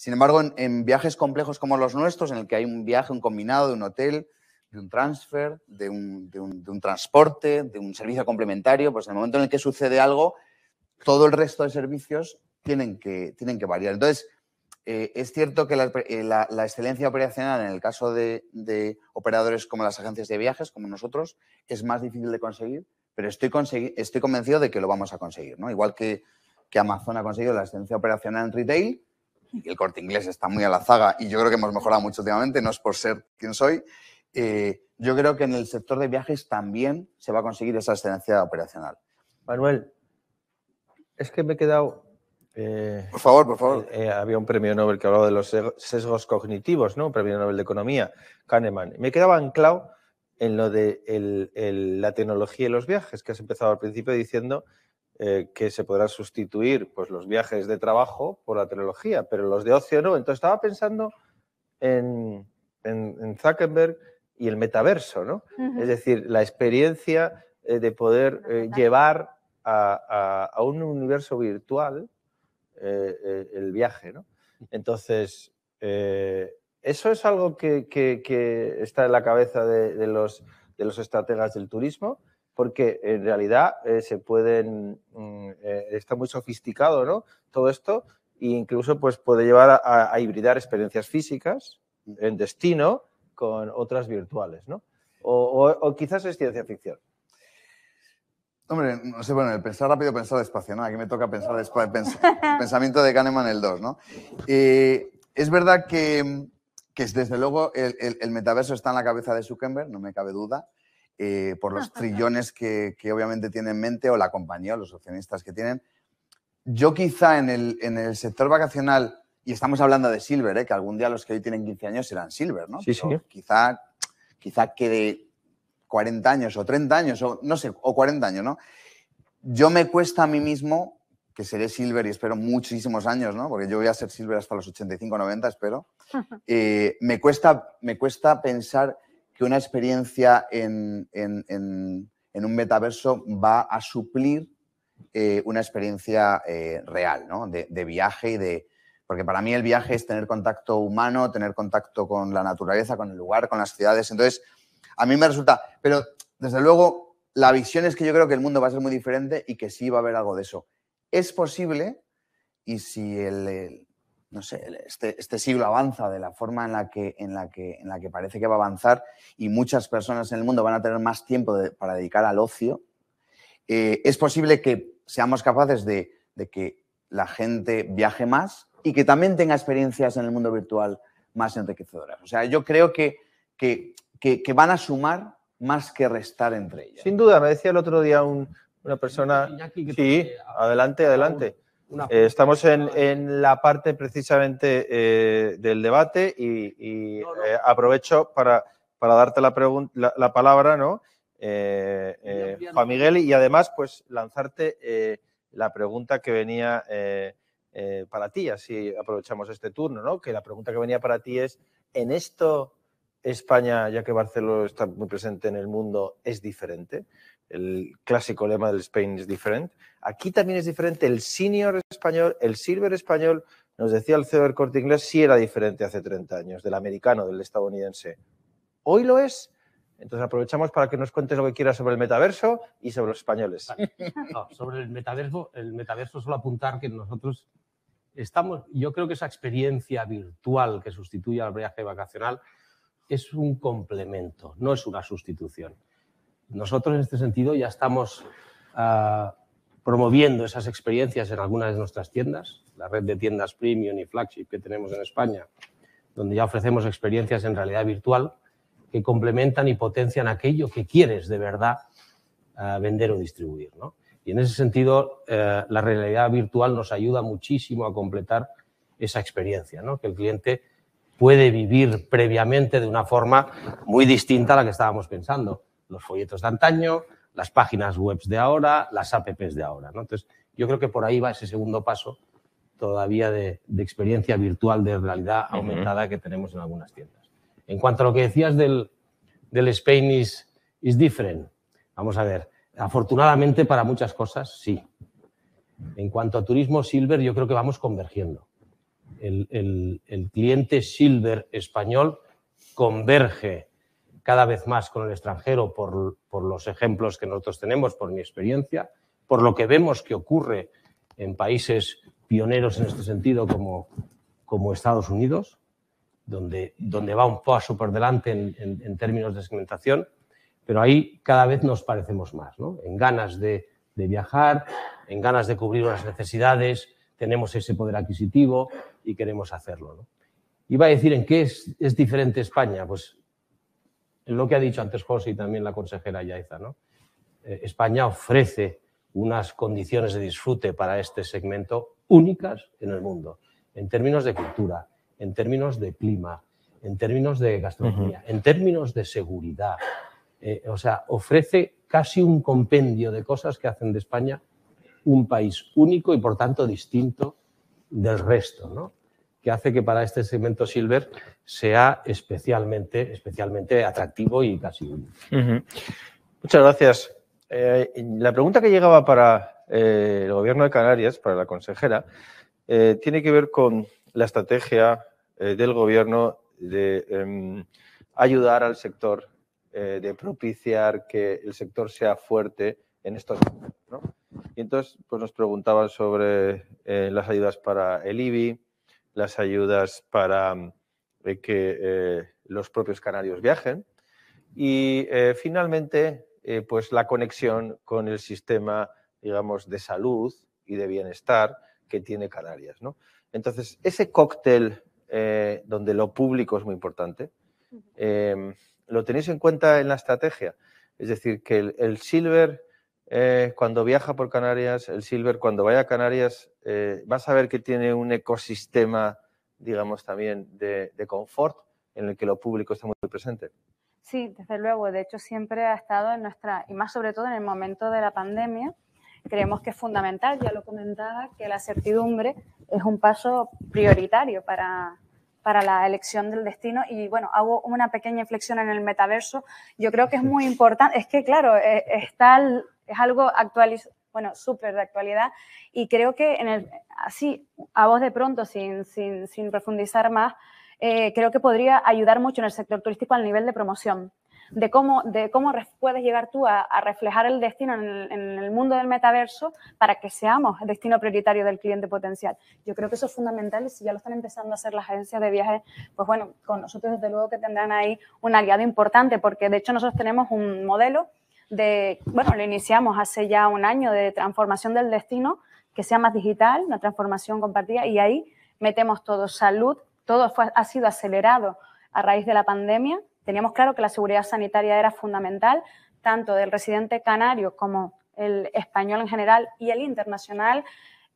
sin embargo, en, viajes complejos como los nuestros, en el que hay un viaje, un combinado de un hotel, de un transfer, de un, transporte, de un servicio complementario, pues en el momento en el que sucede algo, todo el resto de servicios tienen que, tienen que variar. Entonces, eh, es cierto que eh, la, excelencia operacional, en el caso de, operadores como las agencias de viajes, como nosotros, es más difícil de conseguir, pero estoy, convencido de que lo vamos a conseguir. ¿no? Igual que, que Amazon ha conseguido la excelencia operacional en retail, y el corte inglés está muy a la zaga y yo creo que hemos mejorado mucho últimamente, no es por ser quien soy. Eh, yo creo que en el sector de viajes también se va a conseguir esa excelencia operacional. Manuel, es que me he quedado... Eh, por favor, por favor. Eh, había un premio Nobel que hablaba de los sesgos cognitivos, ¿no? Un premio Nobel de Economía, Kahneman. Me quedaba anclado en lo de la tecnología y los viajes, que has empezado al principio diciendo eh, que se podrán sustituir pues, los viajes de trabajo por la tecnología, pero los de ocio no. Entonces estaba pensando en, Zuckerberg y el metaverso, ¿no? Es decir, la experiencia eh, de poder eh, llevar a, un universo virtual el viaje, ¿no? Entonces, ¿eso es algo que, está en la cabeza de los estrategas del turismo? porque en realidad eh, se pueden, mm, eh, está muy sofisticado, ¿no? Todo esto, e incluso pues, puede llevar a, hibridar experiencias físicas mm. en destino con otras virtuales, ¿no? O, quizás es ciencia ficción. Hombre, no sé, bueno, el pensar rápido, pensar despacio, ¿no? Aquí me toca pensar despacio, pensamiento de Kahneman el 2, ¿no? es verdad que, desde luego el, metaverso está en la cabeza de Zuckerberg, no me cabe duda. Eh, por los trillones que, obviamente tiene en mente o la compañía o los accionistas que tienen. Yo quizá en el, en el sector vacacional, y estamos hablando de Silver, eh, que algún día los que hoy tienen 15 años serán Silver, ¿no? Sí, sí. Quizá, quizá quede 40 años o 30 años, o no sé, o 40 años, ¿no? Yo me cuesta a mí mismo, que seré Silver y espero muchísimos años, ¿no? Porque yo voy a ser Silver hasta los 85, 90, espero. Eh, me, cuesta, me cuesta pensar una experiencia en, un metaverso va a suplir eh, una experiencia eh, real, ¿no? De, viaje y de... Porque para mí el viaje es tener contacto humano, tener contacto con la naturaleza, con el lugar, con las ciudades. Entonces, a mí me resulta... Pero, desde luego, la visión es que yo creo que el mundo va a ser muy diferente y que sí va a haber algo de eso. Es posible, y si el no sé, este, este, siglo avanza de la forma en la, que, la en la que parece que va a avanzar y muchas personas en el mundo van a tener más tiempo para dedicar al ocio, eh, es posible que seamos capaces de, que la gente viaje más y que también tenga experiencias en el mundo virtual más enriquecedoras. O sea, yo creo que, van a sumar más que restar entre ellas. Sin duda, me decía el otro día una persona... Sí, adelante, ah, adelante. Eh, estamos en, la parte precisamente eh, del debate y, eh, aprovecho para, darte la, la palabra, ¿no? Juan Miguel, y además, pues lanzarte la pregunta que venía para ti, así aprovechamos este turno, ¿no? Que la pregunta que venía para ti es: ¿en esto España, ya que Barcelona está muy presente en el mundo, es diferente? el clásico lema del Spain is different. Aquí también es diferente el senior español, el silver español, nos decía el CEO del corte inglés, sí era diferente hace 30 años, del americano, del estadounidense. Hoy lo es. Entonces aprovechamos para que nos cuentes lo que quieras sobre el metaverso y sobre los españoles. sobre el metaverso, el metaverso solo apuntar que nosotros estamos, yo creo que esa experiencia virtual que sustituye al viaje vacacional es un complemento, no es una sustitución. Nosotros en este sentido ya estamos ah, promoviendo esas experiencias en algunas de nuestras tiendas, la red de tiendas premium y flagship que tenemos en España, donde ya ofrecemos experiencias en realidad virtual que complementan y potencian aquello que quieres de verdad ah, vender o distribuir. Y en ese sentido, eh, la realidad virtual nos ayuda muchísimo a completar esa experiencia, ¿no? que el cliente puede vivir previamente de una forma muy distinta a la que estábamos pensando los folletos de antaño, las páginas web de ahora, las apps de ahora. Entonces, yo creo que por ahí va ese segundo paso todavía de, experiencia virtual, de realidad aumentada que tenemos en algunas tiendas. En cuanto a lo que decías del, del Spain is, different, vamos a ver, afortunadamente para muchas cosas, sí. En cuanto a turismo silver, yo creo que vamos convergiendo. el cliente silver español converge cada vez más con el extranjero por, los ejemplos que nosotros tenemos, por mi experiencia, por lo que vemos que ocurre en países pioneros en este sentido como, como Estados Unidos, donde, donde va un paso por delante en, términos de segmentación, pero ahí cada vez nos parecemos más, en ganas de, viajar, en ganas de cubrir unas necesidades, tenemos ese poder adquisitivo y queremos hacerlo. ¿no? Iba a decir en qué es diferente España. Pues lo que ha dicho antes José y también la consejera Yaiza, ¿no? Eh, España ofrece unas condiciones de disfrute para este segmento únicas en el mundo, en términos de cultura, en términos de clima, en términos de gastronomía, en términos de seguridad. Eh, o sea, ofrece casi un compendio de cosas que hacen de España un país único y por tanto distinto del resto. ¿no? que hace que para este segmento silver sea especialmente, especialmente atractivo y casi Muchas gracias. Eh, la pregunta que llegaba para eh, el gobierno de Canarias, para la consejera, eh, tiene que ver con la estrategia del gobierno de em, ayudar al sector, de propiciar que el sector sea fuerte en estos momentos. Y entonces pues nos preguntaban sobre las ayudas para el IBI, las ayudas para mm, eh, que eh, los propios canarios viajen. Y eh, finalmente, pues la conexión con el sistema, digamos, de salud y de bienestar que tiene Canarias. ¿no? Entonces, ese cóctel donde lo público es muy importante, em, lo tenéis en cuenta en la estrategia. Es decir, que el silver eh, cuando viaja por Canarias, el Silver, cuando vaya a Canarias, eh, vas a ver que tiene un ecosistema, digamos, también de, de, confort en el que lo público está muy presente. Sí, desde luego. De hecho, siempre ha estado en nuestra, y más sobre todo en el momento de la pandemia, creemos que es fundamental, ya lo comentaba, que la certidumbre es un paso prioritario para, para la elección del destino y bueno, hago una pequeña inflexión en el metaverso. Yo creo que es muy importante, es que claro, eh, está es algo actual, bueno, súper de actualidad y creo que en el, así, a voz de pronto, sin, profundizar más, eh, creo que podría ayudar mucho en el sector turístico al nivel de promoción, de cómo, de cómo puedes llegar tú a, reflejar el destino en el, en el, mundo del metaverso para que seamos el destino prioritario del cliente potencial. Yo creo que eso es fundamental y si ya lo están empezando a hacer las agencias de viajes, pues bueno, con nosotros desde luego que tendrán ahí un aliado importante porque de hecho nosotros tenemos un modelo bueno, lo iniciamos hace ya un año de transformación del destino, que sea más digital, una transformación compartida, y ahí metemos todo, salud, todo ha sido acelerado a raíz de la pandemia. Teníamos claro que la seguridad sanitaria era fundamental, tanto del residente canario como el español en general y el internacional.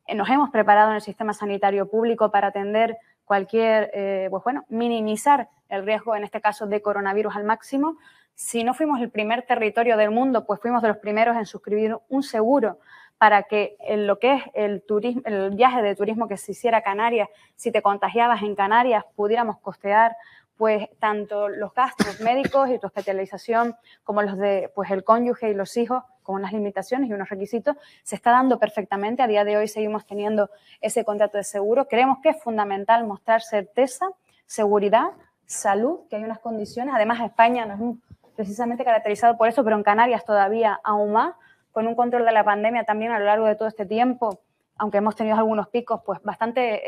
Eh, nos hemos preparado en el sistema sanitario público para atender cualquier, eh, pues bueno, minimizar el riesgo, en este caso, de coronavirus al máximo si no fuimos el primer territorio del mundo, pues fuimos de los primeros en suscribir un seguro para que en eh, lo que es el, turismo, el viaje de turismo que se hiciera a Canarias, si te contagiabas en Canarias, pudiéramos costear pues tanto los gastos médicos y tu hospitalización como los de pues el cónyuge y los hijos con unas limitaciones y unos requisitos se está dando perfectamente a día de hoy seguimos teniendo ese contrato de seguro creemos que es fundamental mostrar certeza seguridad salud que hay unas condiciones además España no es un precisamente caracterizado por eso, pero en Canarias todavía aún más, con un control de la pandemia también a lo largo de todo este tiempo, aunque hemos tenido algunos picos, pues bastante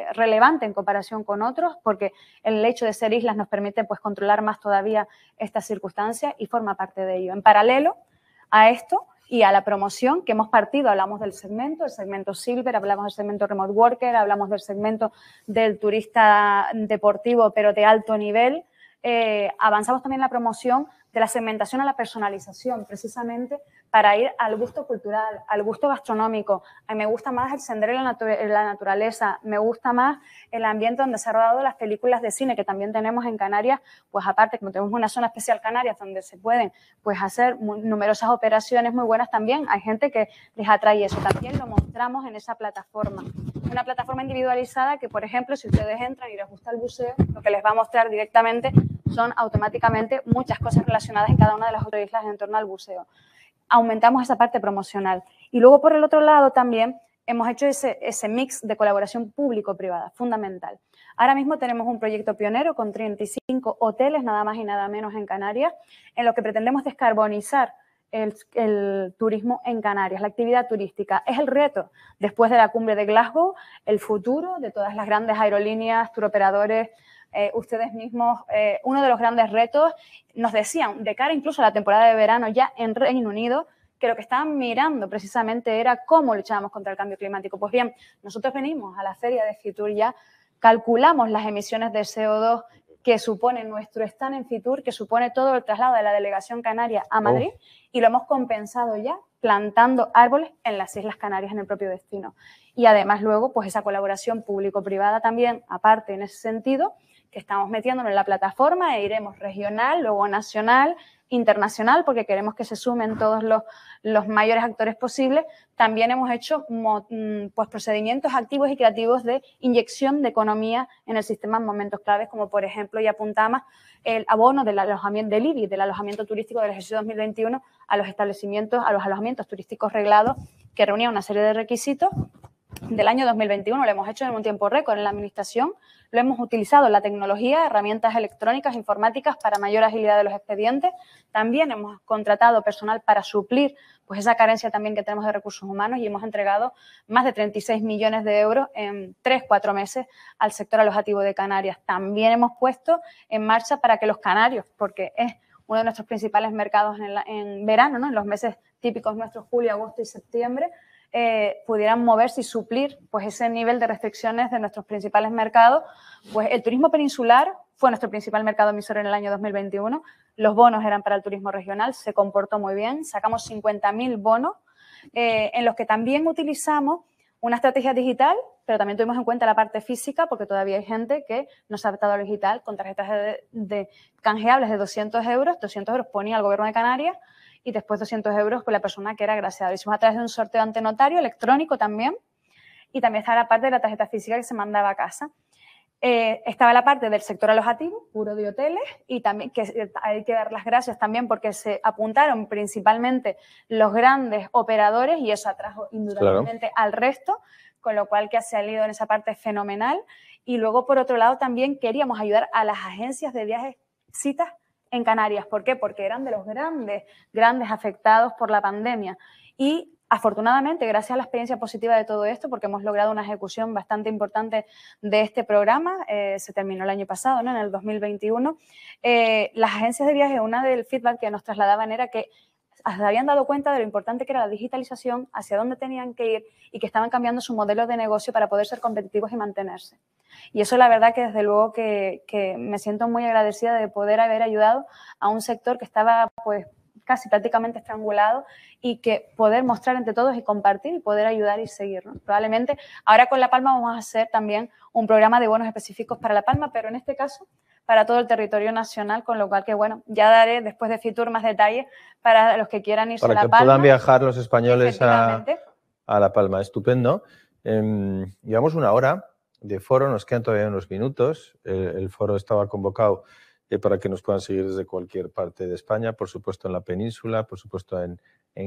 eh, relevante en comparación con otros, porque el hecho de ser islas nos permite pues controlar más todavía esta circunstancia y forma parte de ello. En paralelo a esto y a la promoción que hemos partido, hablamos del segmento, el segmento Silver, hablamos del segmento Remote Worker, hablamos del segmento del turista deportivo pero de alto nivel, eh, avanzamos también la promoción de la segmentación a la personalización, precisamente para ir al gusto cultural, al gusto gastronómico. A mí me gusta más el sendero la, naturaleza, me gusta más el ambiente donde se han rodado las películas de cine que también tenemos en Canarias, pues aparte como tenemos una zona especial Canarias donde se pueden pues hacer numerosas operaciones muy buenas también, hay gente que les atrae eso, también lo mostramos en esa plataforma. Una plataforma individualizada que, por ejemplo, si ustedes entran y les gusta el buceo, lo que les va a mostrar directamente son automáticamente muchas cosas relacionadas en cada una de las otras islas en torno al buceo aumentamos esa parte promocional. Y luego, por el otro lado, también hemos hecho ese, mix de colaboración público-privada, fundamental. Ahora mismo tenemos un proyecto pionero con 35 hoteles, nada más y nada menos, en Canarias, en lo que pretendemos descarbonizar el, el, turismo en Canarias, la actividad turística. Es el reto, después de la cumbre de Glasgow, el futuro de todas las grandes aerolíneas, turoperadores, eh, ustedes mismos eh, uno de los grandes retos. Nos decían, de cara incluso a la temporada de verano ya en Reino Unido, que lo que estaban mirando precisamente era cómo luchábamos contra el cambio climático. Pues bien, nosotros venimos a la feria de Fitur ya, calculamos las emisiones de CO2 que supone nuestro stand en Fitur, que supone todo el traslado de la delegación canaria a oh. Madrid, y lo hemos compensado ya plantando árboles en las Islas Canarias, en el propio destino. Y además luego, pues esa colaboración público-privada también, aparte en ese sentido, que estamos metiéndonos en la plataforma e iremos regional, luego nacional, internacional, porque queremos que se sumen todos los, mayores actores posibles. También hemos hecho mm, pues, procedimientos activos y creativos de inyección de economía en el sistema en momentos claves, como por ejemplo, y apuntamos el abono del alojamiento de IBI, del alojamiento turístico del ejercicio 2021 a los establecimientos, a los alojamientos turísticos reglados que reunía una serie de requisitos del año 2021, lo hemos hecho en un tiempo récord en la administración, lo hemos utilizado, la tecnología, herramientas electrónicas, informáticas para mayor agilidad de los expedientes. También hemos contratado personal para suplir pues, esa carencia también que tenemos de recursos humanos y hemos entregado más de 36 millones de euros en 3, 4 meses al sector alojativo de Canarias. También hemos puesto en marcha para que los canarios, porque es uno de nuestros principales mercados en, verano, en los meses típicos nuestros, julio, agosto y septiembre, eh, pudieran moverse y suplir pues, ese nivel de restricciones de nuestros principales mercados. Pues el turismo peninsular fue nuestro principal mercado emisor en el año 2021. Los bonos eran para el turismo regional, se comportó muy bien. Sacamos 50.000 bonos eh, en los que también utilizamos una estrategia digital, pero también tuvimos en cuenta la parte física, porque todavía hay gente que no se ha adaptado a digital con tarjetas de, canjeables de 200 euros. 200 euros ponía el gobierno de Canarias y después 200 euros por la persona que era agraciada. hicimos a través de un sorteo ante notario electrónico también y también estaba la parte de la tarjeta física que se mandaba a casa. Eh, estaba la parte del sector alojativo, puro de hoteles, y también que hay que dar las gracias también porque se apuntaron principalmente los grandes operadores y eso atrajo indudablemente al resto, con lo cual que ha salido en esa parte fenomenal. Y luego, por otro lado, también queríamos ayudar a las agencias de viajes, citas en Canarias. ¿Por qué? Porque eran de los grandes, grandes afectados por la pandemia. Y afortunadamente, gracias a la experiencia positiva de todo esto, porque hemos logrado una ejecución bastante importante de este programa, eh, se terminó el año pasado, ¿no? en el 2021, eh, las agencias de viaje, una del feedback que nos trasladaban era que habían dado cuenta de lo importante que era la digitalización, hacia dónde tenían que ir y que estaban cambiando su modelo de negocio para poder ser competitivos y mantenerse. Y eso es la verdad que desde luego que, me siento muy agradecida de poder haber ayudado a un sector que estaba pues casi prácticamente estrangulado y que poder mostrar entre todos y compartir y poder ayudar y seguir. Probablemente ahora con La Palma vamos a hacer también un programa de bonos específicos para La Palma, pero en este caso para todo el territorio nacional, con lo cual que bueno, ya daré después de Fitur más detalles para los que quieran ir a La Palma. Para que puedan viajar los españoles a, La Palma, estupendo. Em, llevamos una hora de foro, nos quedan todavía unos minutos, el, foro estaba convocado eh, para que nos puedan seguir desde cualquier parte de España, por supuesto en la península, por supuesto en,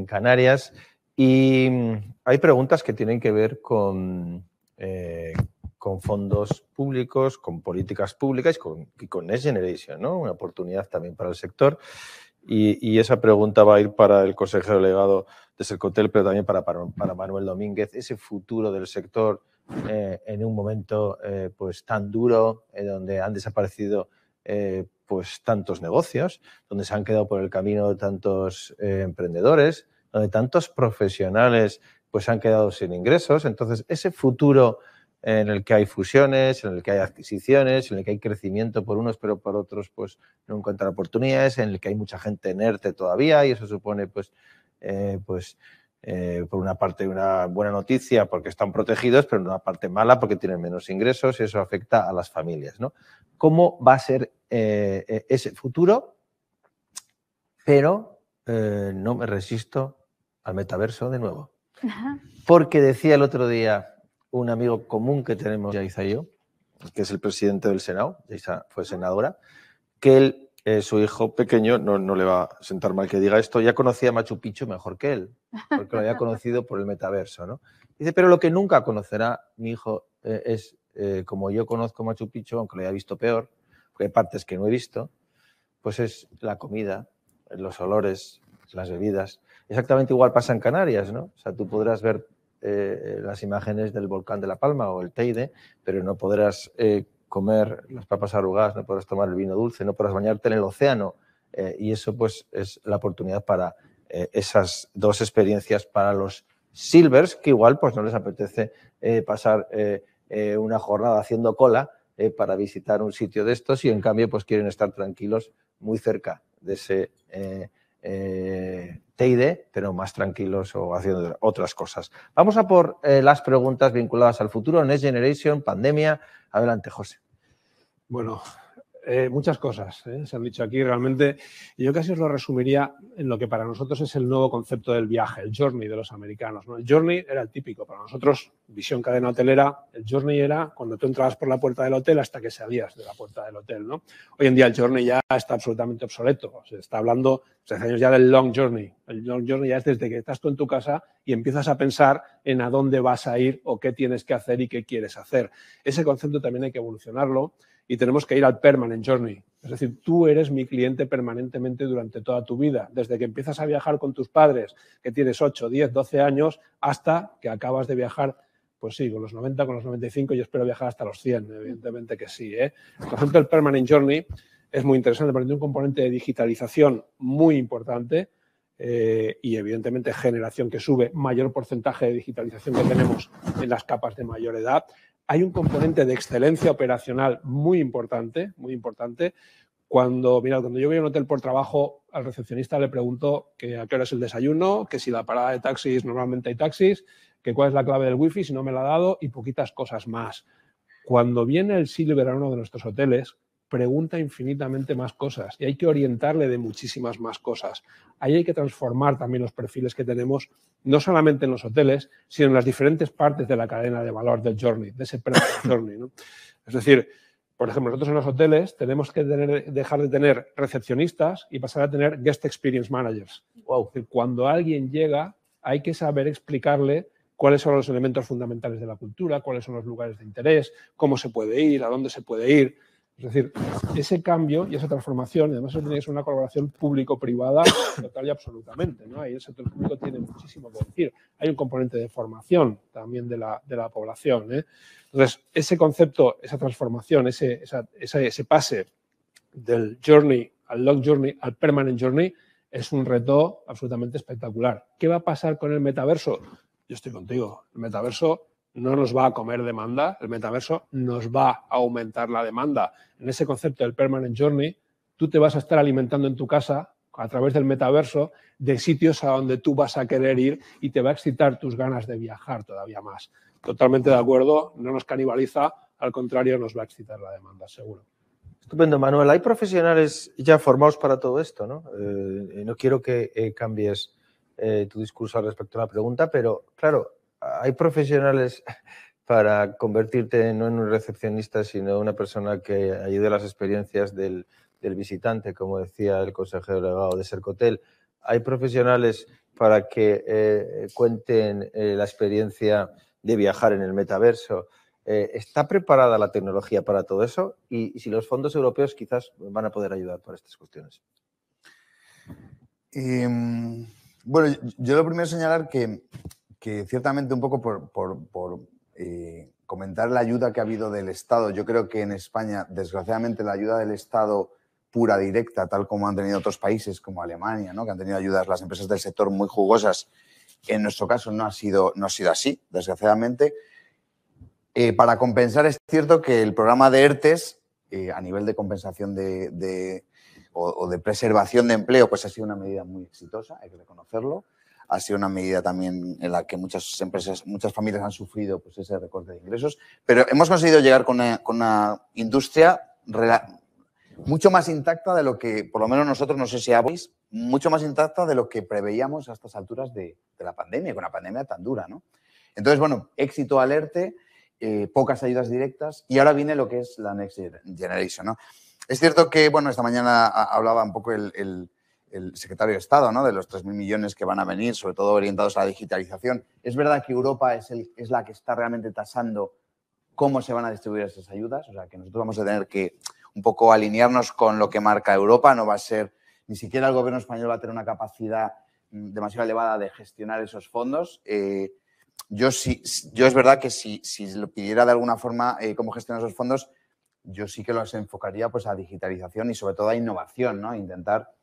Canarias. Y mm, hay preguntas que tienen que ver con, eh, con fondos públicos, con políticas públicas y con, con Next Generation, Una oportunidad también para el sector. Y, esa pregunta va a ir para el consejero delegado de Sercotel, pero también para, Manuel Domínguez. Ese futuro del sector eh, en un momento eh, pues tan duro, en donde han desaparecido eh, pues tantos negocios, donde se han quedado por el camino tantos emprendedores, donde tantos profesionales pues han quedado sin ingresos. Entonces, ese futuro en el que hay fusiones, en el que hay adquisiciones, en el que hay crecimiento por unos, pero por otros pues no encuentran oportunidades, en el que hay mucha gente en todavía y eso supone pues, eh, pues eh, por una parte una buena noticia porque están protegidos, pero una parte mala porque tienen menos ingresos y eso afecta a las familias. ¿no? ¿Cómo va a ser eh, e-, ese futuro? Pero no me resisto al metaverso de nuevo. Porque decía el otro día, un amigo común que tenemos, ya y yo, que es el presidente del Senado, fue senadora, que él, eh, su hijo pequeño, no, le va a sentar mal que diga esto, ya conocía Machu Picchu mejor que él, porque lo había conocido por el metaverso, ¿no? Dice, pero lo que nunca conocerá mi hijo eh, es, eh, como yo conozco Machu Picchu, aunque lo haya visto peor, porque hay partes que no he visto, pues es la comida, los olores, las bebidas. Exactamente igual pasa en Canarias, ¿no? O sea, tú podrás ver eh, las imágenes del volcán de La Palma o el Teide, pero no podrás eh, comer las papas arrugadas, no podrás tomar el vino dulce, no podrás bañarte en el océano. Eh, y eso pues es la oportunidad para esas dos experiencias para los silvers, que igual pues no les apetece pasar una jornada haciendo cola para visitar un sitio de estos y en cambio pues quieren estar tranquilos muy cerca de ese eh, Teide, pero más tranquilos o haciendo otras cosas. Vamos a por eh, las preguntas vinculadas al futuro, Next Generation, pandemia. Adelante, José. Bueno, eh, muchas cosas ¿eh? se han dicho aquí realmente. Yo casi os lo resumiría en lo que para nosotros es el nuevo concepto del viaje, el journey de los americanos. El journey era el típico. Para nosotros, visión cadena hotelera, el journey era cuando tú entrabas por la puerta del hotel hasta que salías de la puerta del hotel. ¿no? Hoy en día el journey ya está absolutamente obsoleto. Se está hablando hace años ya del long journey. El long journey ya es desde que estás tú en tu casa y empiezas a pensar en a dónde vas a ir o qué tienes que hacer y qué quieres hacer. Ese concepto también hay que evolucionarlo y tenemos que ir al permanent journey. Es decir, tú eres mi cliente permanentemente durante toda tu vida, desde que empiezas a viajar con tus padres, que tienes 8, 10, 12 años, hasta que acabas de viajar, pues sí, con los 90, con los 95 y espero viajar hasta los 100, evidentemente que sí. ¿eh? Por ejemplo, el permanent journey es muy interesante porque tiene un componente de digitalización muy importante. Eh, y evidentemente generación que sube, mayor porcentaje de digitalización que tenemos en las capas de mayor edad, hay un componente de excelencia operacional muy importante, muy importante. Cuando, mira, cuando yo voy a un hotel por trabajo, al recepcionista le pregunto que a qué hora es el desayuno, que si la parada de taxis, normalmente hay taxis, que cuál es la clave del wifi, si no me la ha dado, y poquitas cosas más. Cuando viene el Silver a uno de nuestros hoteles, pregunta infinitamente más cosas y hay que orientarle de muchísimas más cosas. Ahí hay que transformar también los perfiles que tenemos, no solamente en los hoteles, sino en las diferentes partes de la cadena de valor del journey, de ese journey. ¿no? Es decir, por ejemplo, nosotros en los hoteles tenemos que dejar de tener recepcionistas y pasar a tener guest experience managers. Cuando alguien llega, hay que saber explicarle cuáles son los elementos fundamentales de la cultura, cuáles son los lugares de interés, cómo se puede ir, a dónde se puede ir es decir, ese cambio y esa transformación, y además eso tiene una colaboración público-privada total y absolutamente. ¿no? Ahí el sector público tiene muchísimo que decir. Hay un componente de formación también de la, población. ¿eh? Entonces, ese concepto, esa transformación, ese, ese pase del journey al long journey al permanent journey es un reto absolutamente espectacular. ¿Qué va a pasar con el metaverso? Yo estoy contigo. El metaverso no nos va a comer demanda, el metaverso nos va a aumentar la demanda. En ese concepto del permanent journey, tú te vas a estar alimentando en tu casa a través del metaverso de sitios a donde tú vas a querer ir y te va a excitar tus ganas de viajar todavía más. Totalmente de acuerdo, no nos canibaliza, al contrario, nos va a excitar la demanda, seguro. Estupendo, Manuel. Hay profesionales ya formados para todo esto, ¿no? Eh, no quiero que eh, cambies eh, tu discurso respecto a la pregunta, pero claro, hay profesionales para convertirte no en un recepcionista, sino una persona que ayude a las experiencias del, visitante, como decía el consejero delegado de Sercotel. Hay profesionales para que eh, cuenten eh, la experiencia de viajar en el metaverso. Eh, ¿Está preparada la tecnología para todo eso? Y, y, si los fondos europeos quizás van a poder ayudar para estas cuestiones. Em, bueno, yo lo primero señalar que que ciertamente un poco por, eh, comentar la ayuda que ha habido del Estado, yo creo que en España, desgraciadamente, la ayuda del Estado pura, directa, tal como han tenido otros países como Alemania, ¿no? que han tenido ayudas las empresas del sector muy jugosas, en nuestro caso no ha sido, no ha sido así, desgraciadamente. Eh, para compensar es cierto que el programa de ERTES, eh, a nivel de compensación de, o, o, de preservación de empleo, pues ha sido una medida muy exitosa, hay que reconocerlo ha sido una medida también en la que muchas empresas, muchas familias han sufrido pues, ese recorte de ingresos, pero hemos conseguido llegar con una, industria mucho más intacta de lo que, por lo menos nosotros, no sé si habéis, mucho más intacta de lo que preveíamos a estas alturas de, la pandemia, con la pandemia tan dura, Entonces, bueno, éxito alerte, eh, pocas ayudas directas y ahora viene lo que es la Next Generation, Es cierto que, bueno, esta mañana hablaba un poco el el secretario de Estado, ¿no? de los 3.000 millones que van a venir, sobre todo orientados a la digitalización. ¿Es verdad que Europa es, la que está realmente tasando cómo se van a distribuir esas ayudas? O sea, que nosotros vamos a tener que un poco alinearnos con lo que marca Europa, no va a ser, ni siquiera el gobierno español va a tener una capacidad mm, demasiado elevada de gestionar esos fondos. Eh, yo, sí, yo es verdad que si, si lo pidiera de alguna forma eh, cómo gestionar esos fondos, yo sí que los enfocaría pues, a digitalización y sobre todo a innovación, ¿no? intentar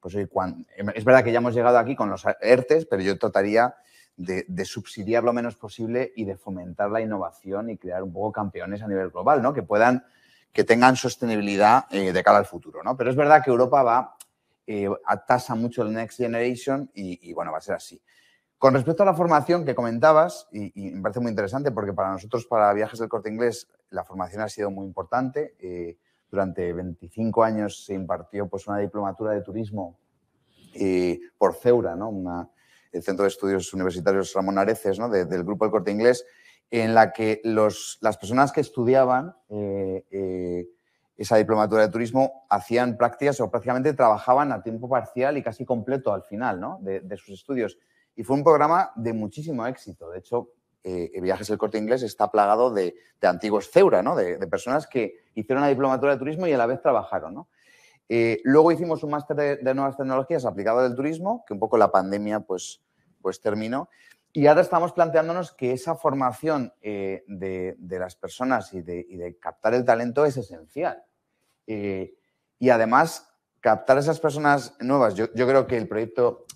pues em, es verdad que ya hemos llegado aquí con los ERTES, pero yo trataría de, subsidiar lo menos posible y de fomentar la innovación y crear un poco campeones a nivel global, ¿no? Que puedan, que tengan sostenibilidad eh, de cara al futuro, ¿no? Pero es verdad que Europa va, eh, atasa mucho el Next Generation y, bueno, va a ser así. Con respecto a la formación que comentabas, y, me parece muy interesante porque para nosotros, para Viajes del Corte Inglés, la formación ha sido muy importante. Eh, durante 25 años se impartió pues, una diplomatura de turismo eh, por CEURA, ¿no? el Centro de Estudios Universitarios Ramón Areces, ¿no? del Grupo del Corte Inglés, en la que las personas que estudiaban eh, eh, esa diplomatura de turismo hacían prácticas o prácticamente trabajaban a tiempo parcial y casi completo al final ¿no? de, de, sus estudios. Y fue un programa de muchísimo éxito. De hecho, eh, viajes del Corte Inglés está plagado de, antiguos Ceura, de, personas que hicieron la diplomatura de turismo y a la vez trabajaron. Eh, luego hicimos un máster de, nuevas tecnologías aplicado del turismo, que un poco la pandemia pues, pues terminó. Y ahora estamos planteándonos que esa formación eh, de, las personas y de, captar el talento es esencial. y además, captar esas personas nuevas. Yo, creo que el proyecto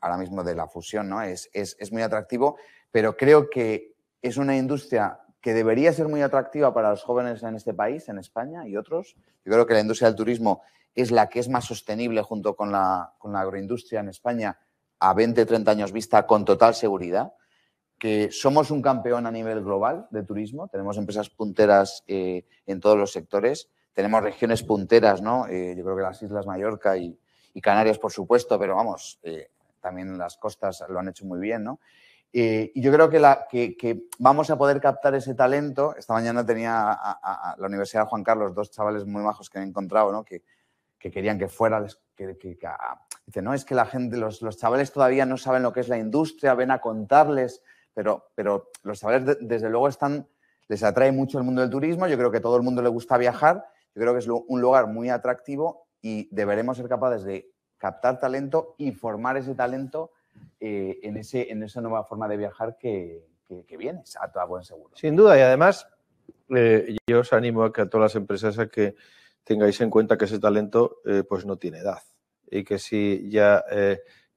ahora mismo de la fusión ¿no? es, es, es muy atractivo, pero creo que es una industria que debería ser muy atractiva para los jóvenes en este país, en España y otros. Yo creo que la industria del turismo es la que es más sostenible junto con la, agroindustria en España a 20, 30 años vista con total seguridad, que somos un campeón a nivel global de turismo, tenemos empresas punteras eh, en todos los sectores, tenemos regiones punteras, ¿no? Eh, yo creo que las Islas Mallorca y, Canarias, por supuesto, pero vamos, eh, también las costas lo han hecho muy bien, ¿no? Eh, y yo creo que, vamos a poder captar ese talento. Esta mañana tenía a, la Universidad Juan Carlos dos chavales muy majos que he encontrado, que, querían que fuera. Que, ah, dice, no, es que la gente, los, chavales todavía no saben lo que es la industria, ven a contarles, pero, pero los chavales desde luego están, les atrae mucho el mundo del turismo. Yo creo que todo el mundo le gusta viajar. Yo creo que es un lugar muy atractivo y deberemos ser capaces de captar talento y formar ese talento eh, en, ese, en esa nueva forma de viajar que, viene, vienes a, buen seguro. Sin duda, y además eh, yo os animo a que a todas las empresas a que tengáis en cuenta que ese talento eh, pues no tiene edad y que si ya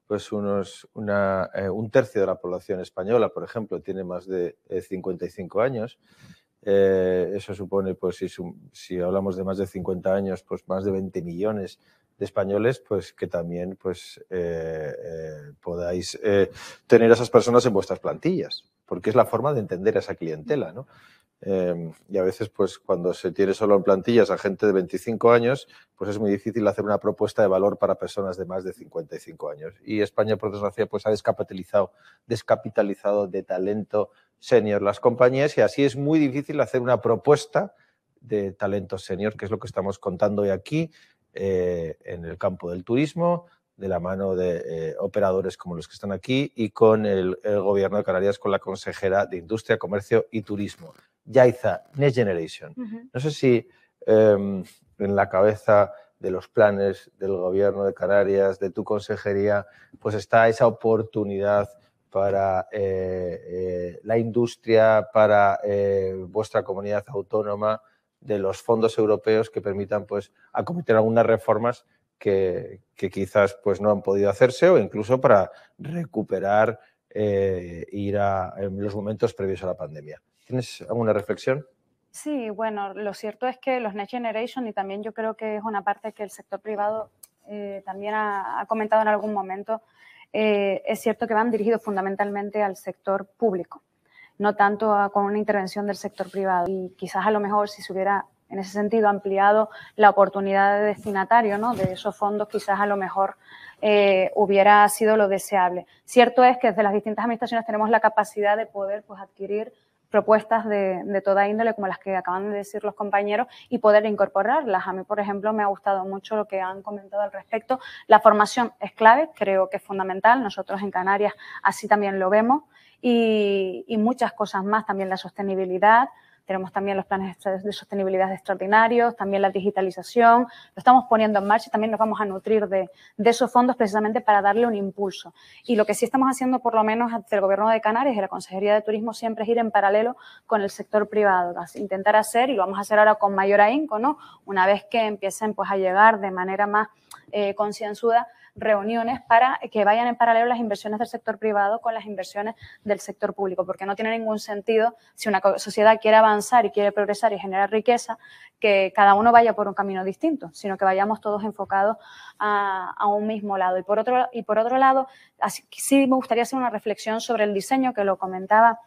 pues unos, un tercio de la población española, por ejemplo, tiene más de 55 años, eso supone, pues si, si hablamos de más de 50 años, pues más de 20 millones de españoles, pues que también pues, eh, eh, podáis eh, tener a esas personas en vuestras plantillas, porque es la forma de entender a esa clientela, ¿no? Em, y a veces, pues cuando se tiene solo en plantillas a gente de 25 años, pues es muy difícil hacer una propuesta de valor para personas de más de 55 años. Y España, por desgracia, pues ha descapitalizado, descapitalizado de talento senior las compañías y así es muy difícil hacer una propuesta de talento senior, que es lo que estamos contando hoy aquí, eh, en el campo del turismo, de la mano de eh, operadores como los que están aquí y con el, Gobierno de Canarias, con la consejera de Industria, Comercio y Turismo, Yaiza, Next Generation. No sé si em, en la cabeza de los planes del Gobierno de Canarias, de tu consejería, pues está esa oportunidad para eh, la industria, para vuestra comunidad autónoma de los fondos europeos que permitan pues, acometer algunas reformas que, quizás pues, no han podido hacerse o incluso para recuperar eh, ir a en los momentos previos a la pandemia. ¿Tienes alguna reflexión? Sí, bueno, lo cierto es que los Next Generation y también yo creo que es una parte que el sector privado eh, también ha, comentado en algún momento, eh, es cierto que van dirigidos fundamentalmente al sector público no tanto con una intervención del sector privado. Y quizás a lo mejor si se hubiera en ese sentido ampliado la oportunidad de destinatario ¿no? de esos fondos, quizás a lo mejor eh, hubiera sido lo deseable. Cierto es que desde las distintas administraciones tenemos la capacidad de poder pues, adquirir propuestas de, de, toda índole, como las que acaban de decir los compañeros, y poder incorporarlas. A mí, por ejemplo, me ha gustado mucho lo que han comentado al respecto. La formación es clave, creo que es fundamental. Nosotros en Canarias así también lo vemos y, muchas cosas más, también la sostenibilidad. Tenemos también los planes de sostenibilidad extraordinarios, también la digitalización, lo estamos poniendo en marcha y también nos vamos a nutrir de, esos fondos precisamente para darle un impulso. Y lo que sí estamos haciendo, por lo menos ante el Gobierno de Canarias y la Consejería de Turismo, siempre es ir en paralelo con el sector privado, intentar hacer, y lo vamos a hacer ahora con mayor ahínco, ¿no? Una vez que empiecen pues, a llegar de manera más eh, concienzuda reuniones para que vayan en paralelo las inversiones del sector privado con las inversiones del sector público, porque no tiene ningún sentido si una sociedad quiere avanzar y quiere progresar y generar riqueza, que cada uno vaya por un camino distinto, sino que vayamos todos enfocados a, un mismo lado. Y por otro, y por otro lado, sí me gustaría hacer una reflexión sobre el diseño que lo comentaba.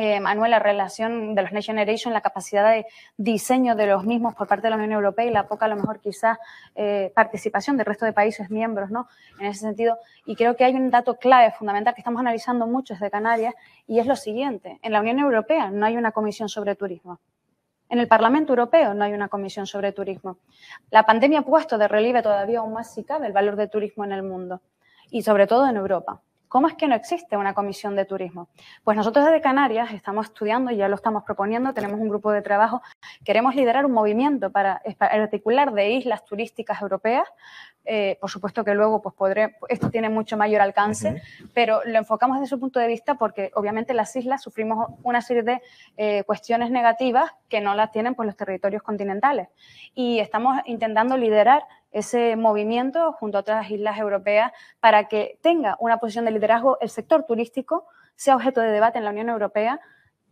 Eh, Manuel, la relación de los Next Generation, la capacidad de diseño de los mismos por parte de la Unión Europea y la poca, a lo mejor quizás, eh, participación del resto de países miembros, ¿no? En ese sentido, y creo que hay un dato clave, fundamental, que estamos analizando mucho desde Canarias, y es lo siguiente, en la Unión Europea no hay una comisión sobre turismo. En el Parlamento Europeo no hay una comisión sobre turismo. La pandemia ha puesto de relieve todavía aún más, si cabe, el valor del turismo en el mundo y sobre todo en Europa. ¿Cómo es que no existe una comisión de turismo? Pues nosotros desde Canarias estamos estudiando, y ya lo estamos proponiendo, tenemos un grupo de trabajo, queremos liderar un movimiento para articular de islas turísticas europeas eh, por supuesto que luego pues podré, esto tiene mucho mayor alcance, pero lo enfocamos desde su punto de vista porque obviamente las islas sufrimos una serie de eh, cuestiones negativas que no las tienen pues, los territorios continentales. Y estamos intentando liderar ese movimiento junto a otras islas europeas para que tenga una posición de liderazgo el sector turístico, sea objeto de debate en la Unión Europea,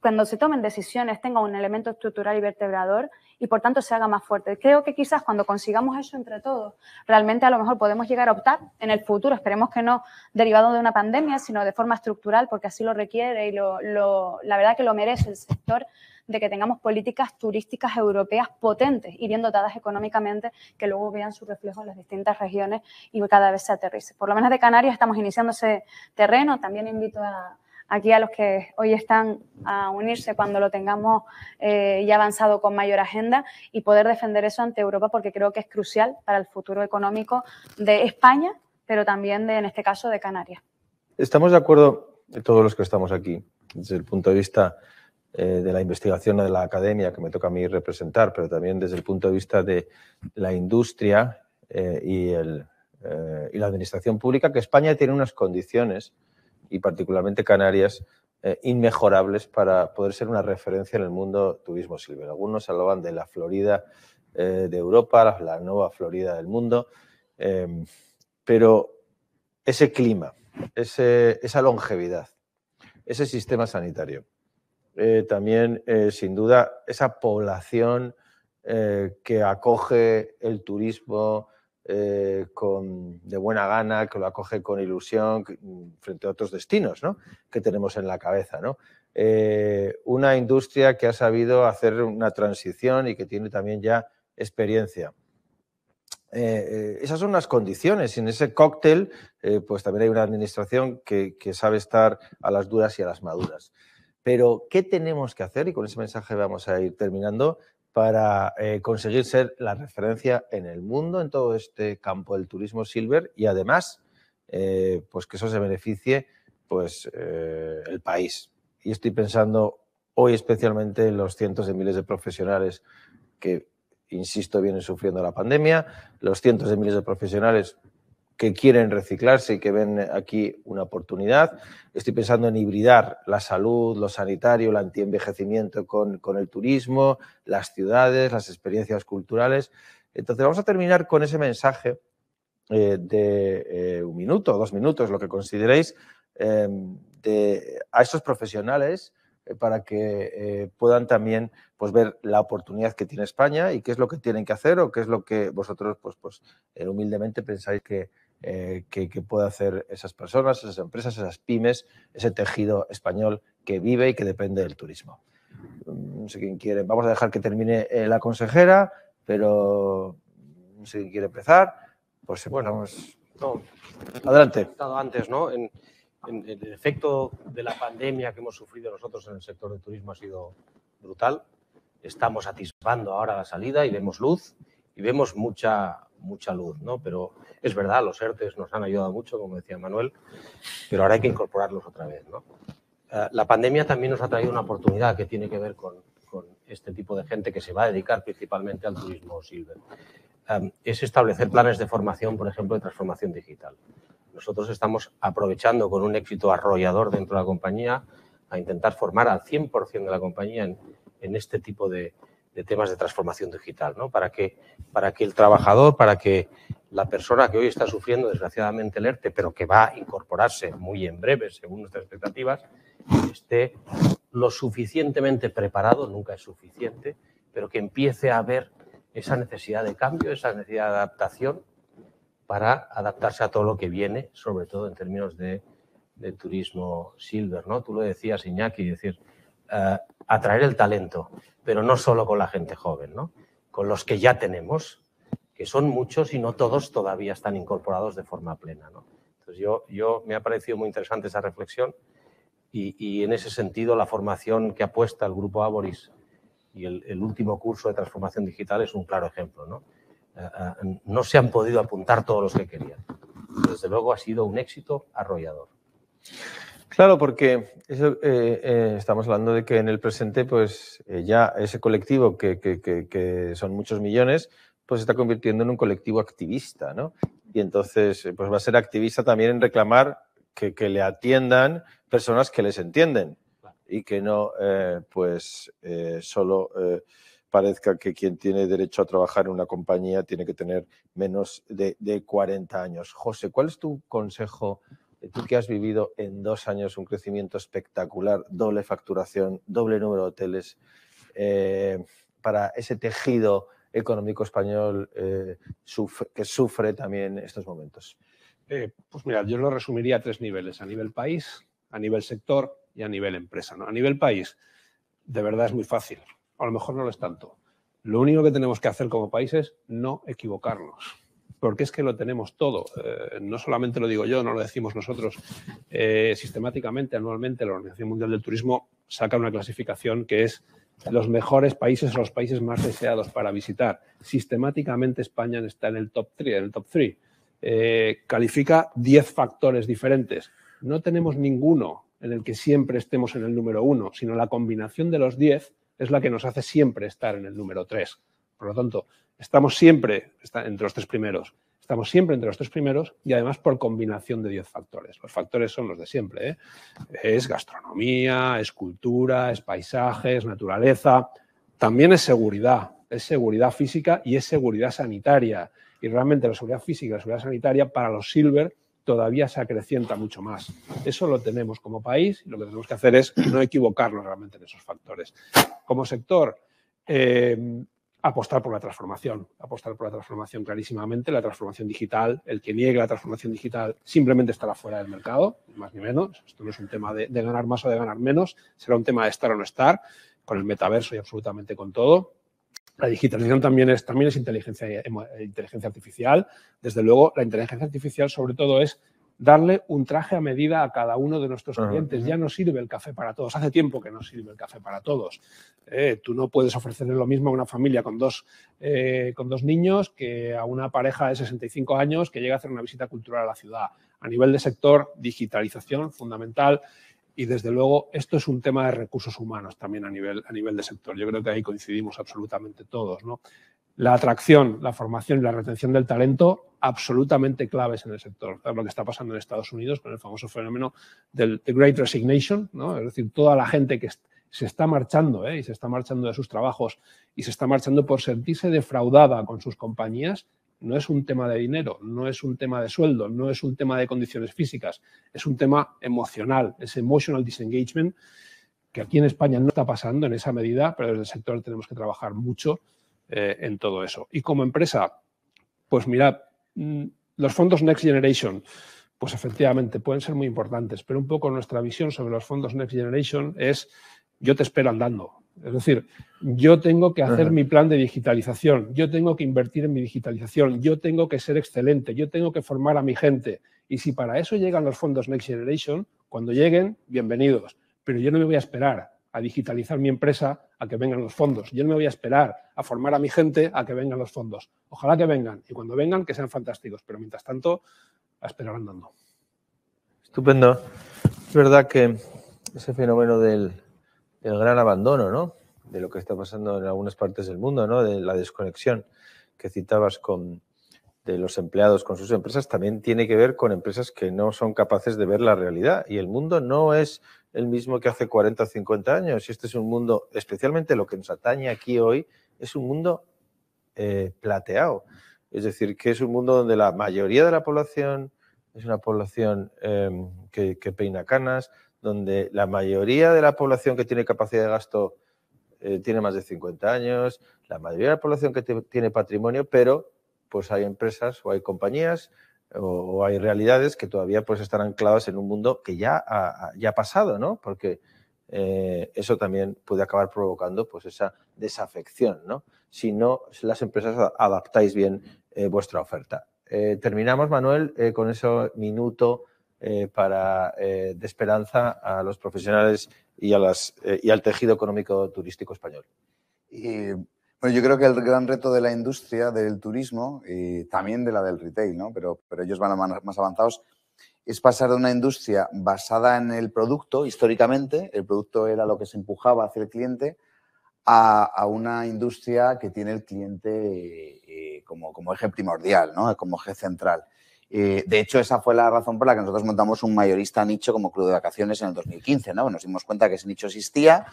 cuando se tomen decisiones tenga un elemento estructural y vertebrador y por tanto se haga más fuerte. Creo que quizás cuando consigamos eso entre todos, realmente a lo mejor podemos llegar a optar en el futuro, esperemos que no derivado de una pandemia, sino de forma estructural, porque así lo requiere y la verdad que lo merece el sector de que tengamos políticas turísticas europeas potentes y bien dotadas económicamente que luego vean su reflejo en las distintas regiones y cada vez se aterrice. Por lo menos de Canarias estamos iniciando ese terreno. También invito a, aquí a los que hoy están a unirse cuando lo tengamos eh, ya avanzado con mayor agenda y poder defender eso ante Europa porque creo que es crucial para el futuro económico de España, pero también de, en este caso de Canarias. Estamos de acuerdo eh, todos los que estamos aquí desde el punto de vista eh, de la investigación de la academia que me toca a mí representar, pero también desde el punto de vista de la industria y, y la administración pública, que España tiene unas condiciones y particularmente Canarias eh, inmejorables para poder ser una referencia en el mundo turismo silver. Algunos hablaban de la Florida eh, de Europa, la nueva Florida del mundo, em, pero ese clima, esa longevidad, ese sistema sanitario, eh, también sin duda esa población que acoge el turismo, eh, de buena gana, que lo acoge con ilusión mm, frente a otros destinos que tenemos en la cabeza. Eh, una industria que ha sabido hacer una transición y que tiene también ya experiencia. Eh, esas son las condiciones. Y en ese cóctel, pues también hay una administración que, que sabe estar a las duras y a las maduras. Pero, ¿qué tenemos que hacer? Y con ese mensaje vamos a ir terminando para eh, conseguir ser la referencia en el mundo en todo este campo del turismo silver y además eh, pues que eso se beneficie pues eh, el país y estoy pensando hoy especialmente en los cientos de miles de profesionales que insisto vienen sufriendo la pandemia los cientos de miles de profesionales que quieren reciclarse y que ven aquí una oportunidad. Estoy pensando en hibridar la salud, lo sanitario, el antienvejecimiento con, con el turismo, las ciudades, las experiencias culturales. Entonces vamos a terminar con ese mensaje eh, de eh, un minuto, dos minutos, lo que consideréis, em, a estos profesionales eh, para que puedan también pues, ver la oportunidad que tiene España y qué es lo que tienen que hacer o qué es lo que vosotros pues, pues, humildemente pensáis que, eh, que, que hacer esas personas, esas empresas, esas pymes, ese tejido español que vive y que depende del turismo. Mm, no sé quién quiere, vamos a dejar que termine eh, la consejera, pero mm, no sé quién quiere empezar. Pues bueno, vamos. No, Adelante. Antes, ¿no? el efecto de la pandemia que hemos sufrido nosotros en el sector del turismo ha sido brutal. Estamos atisbando ahora la salida y vemos luz y vemos mucha mucha luz, ¿no? Pero es verdad, los ERTES nos han ayudado mucho, como decía Manuel, pero ahora hay que incorporarlos otra vez, ¿no? Eh, la pandemia también nos ha traído una oportunidad que tiene que ver con, este tipo de gente que se va a dedicar principalmente al turismo silver. Em, es establecer planes de formación, por ejemplo, de transformación digital. Nosotros estamos aprovechando con un éxito arrollador dentro de la compañía a intentar formar al 100% de la compañía en este tipo de, de temas de transformación digital, ¿no? Para que, para que el trabajador, para que la persona que hoy está sufriendo desgraciadamente el ERTE, pero que va a incorporarse muy en breve, según nuestras expectativas, esté lo suficientemente preparado, nunca es suficiente, pero que empiece a ver esa necesidad de cambio, esa necesidad de adaptación para adaptarse a todo lo que viene, sobre todo en términos de, turismo silver, ¿no? Tú lo decías, Iñaki, decir, eh, atraer el talento, pero no solo con la gente joven, ¿no? con los que ya tenemos, que son muchos y no todos todavía están incorporados de forma plena. Entonces yo, yo me ha parecido muy interesante esa reflexión y, en ese sentido la formación que apuesta el grupo Aboris y el, último curso de transformación digital es un claro ejemplo. ¿no? Eh, eh, no se han podido apuntar todos los que querían. Desde luego ha sido un éxito arrollador. Claro, porque eso, eh, eh, estamos hablando de que en el presente, pues eh, ya ese colectivo, que, son muchos millones, pues se está convirtiendo en un colectivo activista, ¿no? Y entonces, pues va a ser activista también en reclamar que, le atiendan personas que les entienden y que no, pues, solo parezca que quien tiene derecho a trabajar en una compañía tiene que tener menos de, de 40 años. José, ¿cuál es tu consejo? Eh, tú que has vivido en dos años un crecimiento espectacular, doble facturación, doble número de hoteles, eh, para ese tejido económico español eh, que sufre también estos momentos? pues mira, yo lo resumiría a tres niveles, a nivel país, a nivel sector y a nivel empresa. ¿no? A nivel país, de verdad es muy fácil, a lo mejor no lo es tanto. Lo único que tenemos que hacer como país es no equivocarnos porque es que lo tenemos todo. Eh, no solamente lo digo yo, no lo decimos nosotros. Eh, sistemáticamente, anualmente, la Organización Mundial del Turismo saca una clasificación que es los mejores países los países más deseados para visitar. Sistemáticamente España está en el top 3, en el top 3. Eh, califica 10 factores diferentes. No tenemos ninguno en el que siempre estemos en el número 1, sino la combinación de los 10 es la que nos hace siempre estar en el número 3. Por lo tanto, Estamos siempre entre los tres primeros. Estamos siempre entre los tres primeros y además por combinación de 10 factores. Los factores son los de siempre. ¿eh? Es gastronomía, es cultura, es paisajes, naturaleza. También es seguridad. Es seguridad física y es seguridad sanitaria. Y realmente la seguridad física y la seguridad sanitaria para los silver todavía se acrecienta mucho más. Eso lo tenemos como país y lo que tenemos que hacer es no equivocarnos realmente en esos factores. Como sector, eh, apostar por la transformación, apostar por la transformación clarísimamente, la transformación digital, el que niegue la transformación digital simplemente estará fuera del mercado, más ni menos, esto no es un tema de, ganar más o de ganar menos, será un tema de estar o no estar, con el metaverso y absolutamente con todo, la digitalización también es, también es inteligencia, eh, inteligencia artificial. Desde luego, la inteligencia artificial sobre todo es darle un traje a medida a cada uno de nuestros clientes. Ya no sirve el café para todos. Hace tiempo que no sirve el café para todos. Eh, tú no puedes ofrecerle lo mismo a una familia con dos, eh, con dos niños que a una pareja de 65 años que llega a hacer una visita cultural a la ciudad. A nivel de sector, digitalización fundamental. Y desde luego, esto es un tema de recursos humanos también a nivel, a nivel de sector. Yo creo que ahí coincidimos absolutamente todos. ¿no? la atracción, la formación y la retención del talento absolutamente claves en el sector. lo que está pasando en Estados Unidos con el famoso fenómeno del Great Resignation, es decir, toda la gente que se está marchando ¿eh? y se está marchando de sus trabajos y se está marchando por sentirse defraudada con sus compañías, no es un tema de dinero, no es un tema de sueldo, no es un tema de condiciones físicas, es un tema emocional, es emotional disengagement, que aquí en España no está pasando en esa medida, pero desde el sector tenemos que trabajar mucho eh, en todo eso. Y como empresa, pues mirad, mm, los fondos Next Generation, pues efectivamente pueden ser muy importantes, pero un poco nuestra visión sobre los fondos Next Generation es yo te espero andando. Es decir, yo tengo que hacer mi plan de digitalización, yo tengo que invertir en mi digitalización, yo tengo que ser excelente, yo tengo que formar a mi gente. Y si para eso llegan los fondos Next Generation, cuando lleguen, bienvenidos. Pero yo no me voy a esperar a digitalizar mi empresa a que vengan los fondos. Yo no me voy a esperar a formar a mi gente a que vengan los fondos. Ojalá que vengan y cuando vengan que sean fantásticos, pero mientras tanto a esperar andando. Estupendo. Es verdad que ese fenómeno del, del gran abandono, ¿no? De lo que está pasando en algunas partes del mundo, ¿no? De la desconexión que citabas con, de los empleados con sus empresas también tiene que ver con empresas que no son capaces de ver la realidad. Y el mundo no es el mismo que hace 40 o 50 años. Y este es un mundo, especialmente lo que nos atañe aquí hoy, es un mundo eh, plateado. Es decir, que es un mundo donde la mayoría de la población es una población em, que, peina canas, donde la mayoría de la población que tiene capacidad de gasto eh, tiene más de 50 años, la mayoría de la población que tiene patrimonio, pero pues hay empresas o hay compañías o, hay realidades que todavía pues están ancladas en un mundo que ya ha, ya ha pasado, ¿no? Porque eh, eso también puede acabar provocando pues esa desafección, ¿no? Si no las empresas adaptáis bien eh, vuestra oferta. Eh, terminamos, Manuel, con ese minuto para, de esperanza a los profesionales y, a las, y al tejido económico turístico español yo creo que el gran reto de la industria del turismo y también de la del retail, ¿no? pero, pero ellos van más avanzados, es pasar de una industria basada en el producto, históricamente, el producto era lo que se empujaba hacia el cliente, a, una industria que tiene el cliente eh, como, como eje primordial, ¿no? como eje central. Eh, de hecho, esa fue la razón por la que nosotros montamos un mayorista nicho como Club de Vacaciones en el 2015. ¿no? Nos dimos cuenta que ese nicho existía,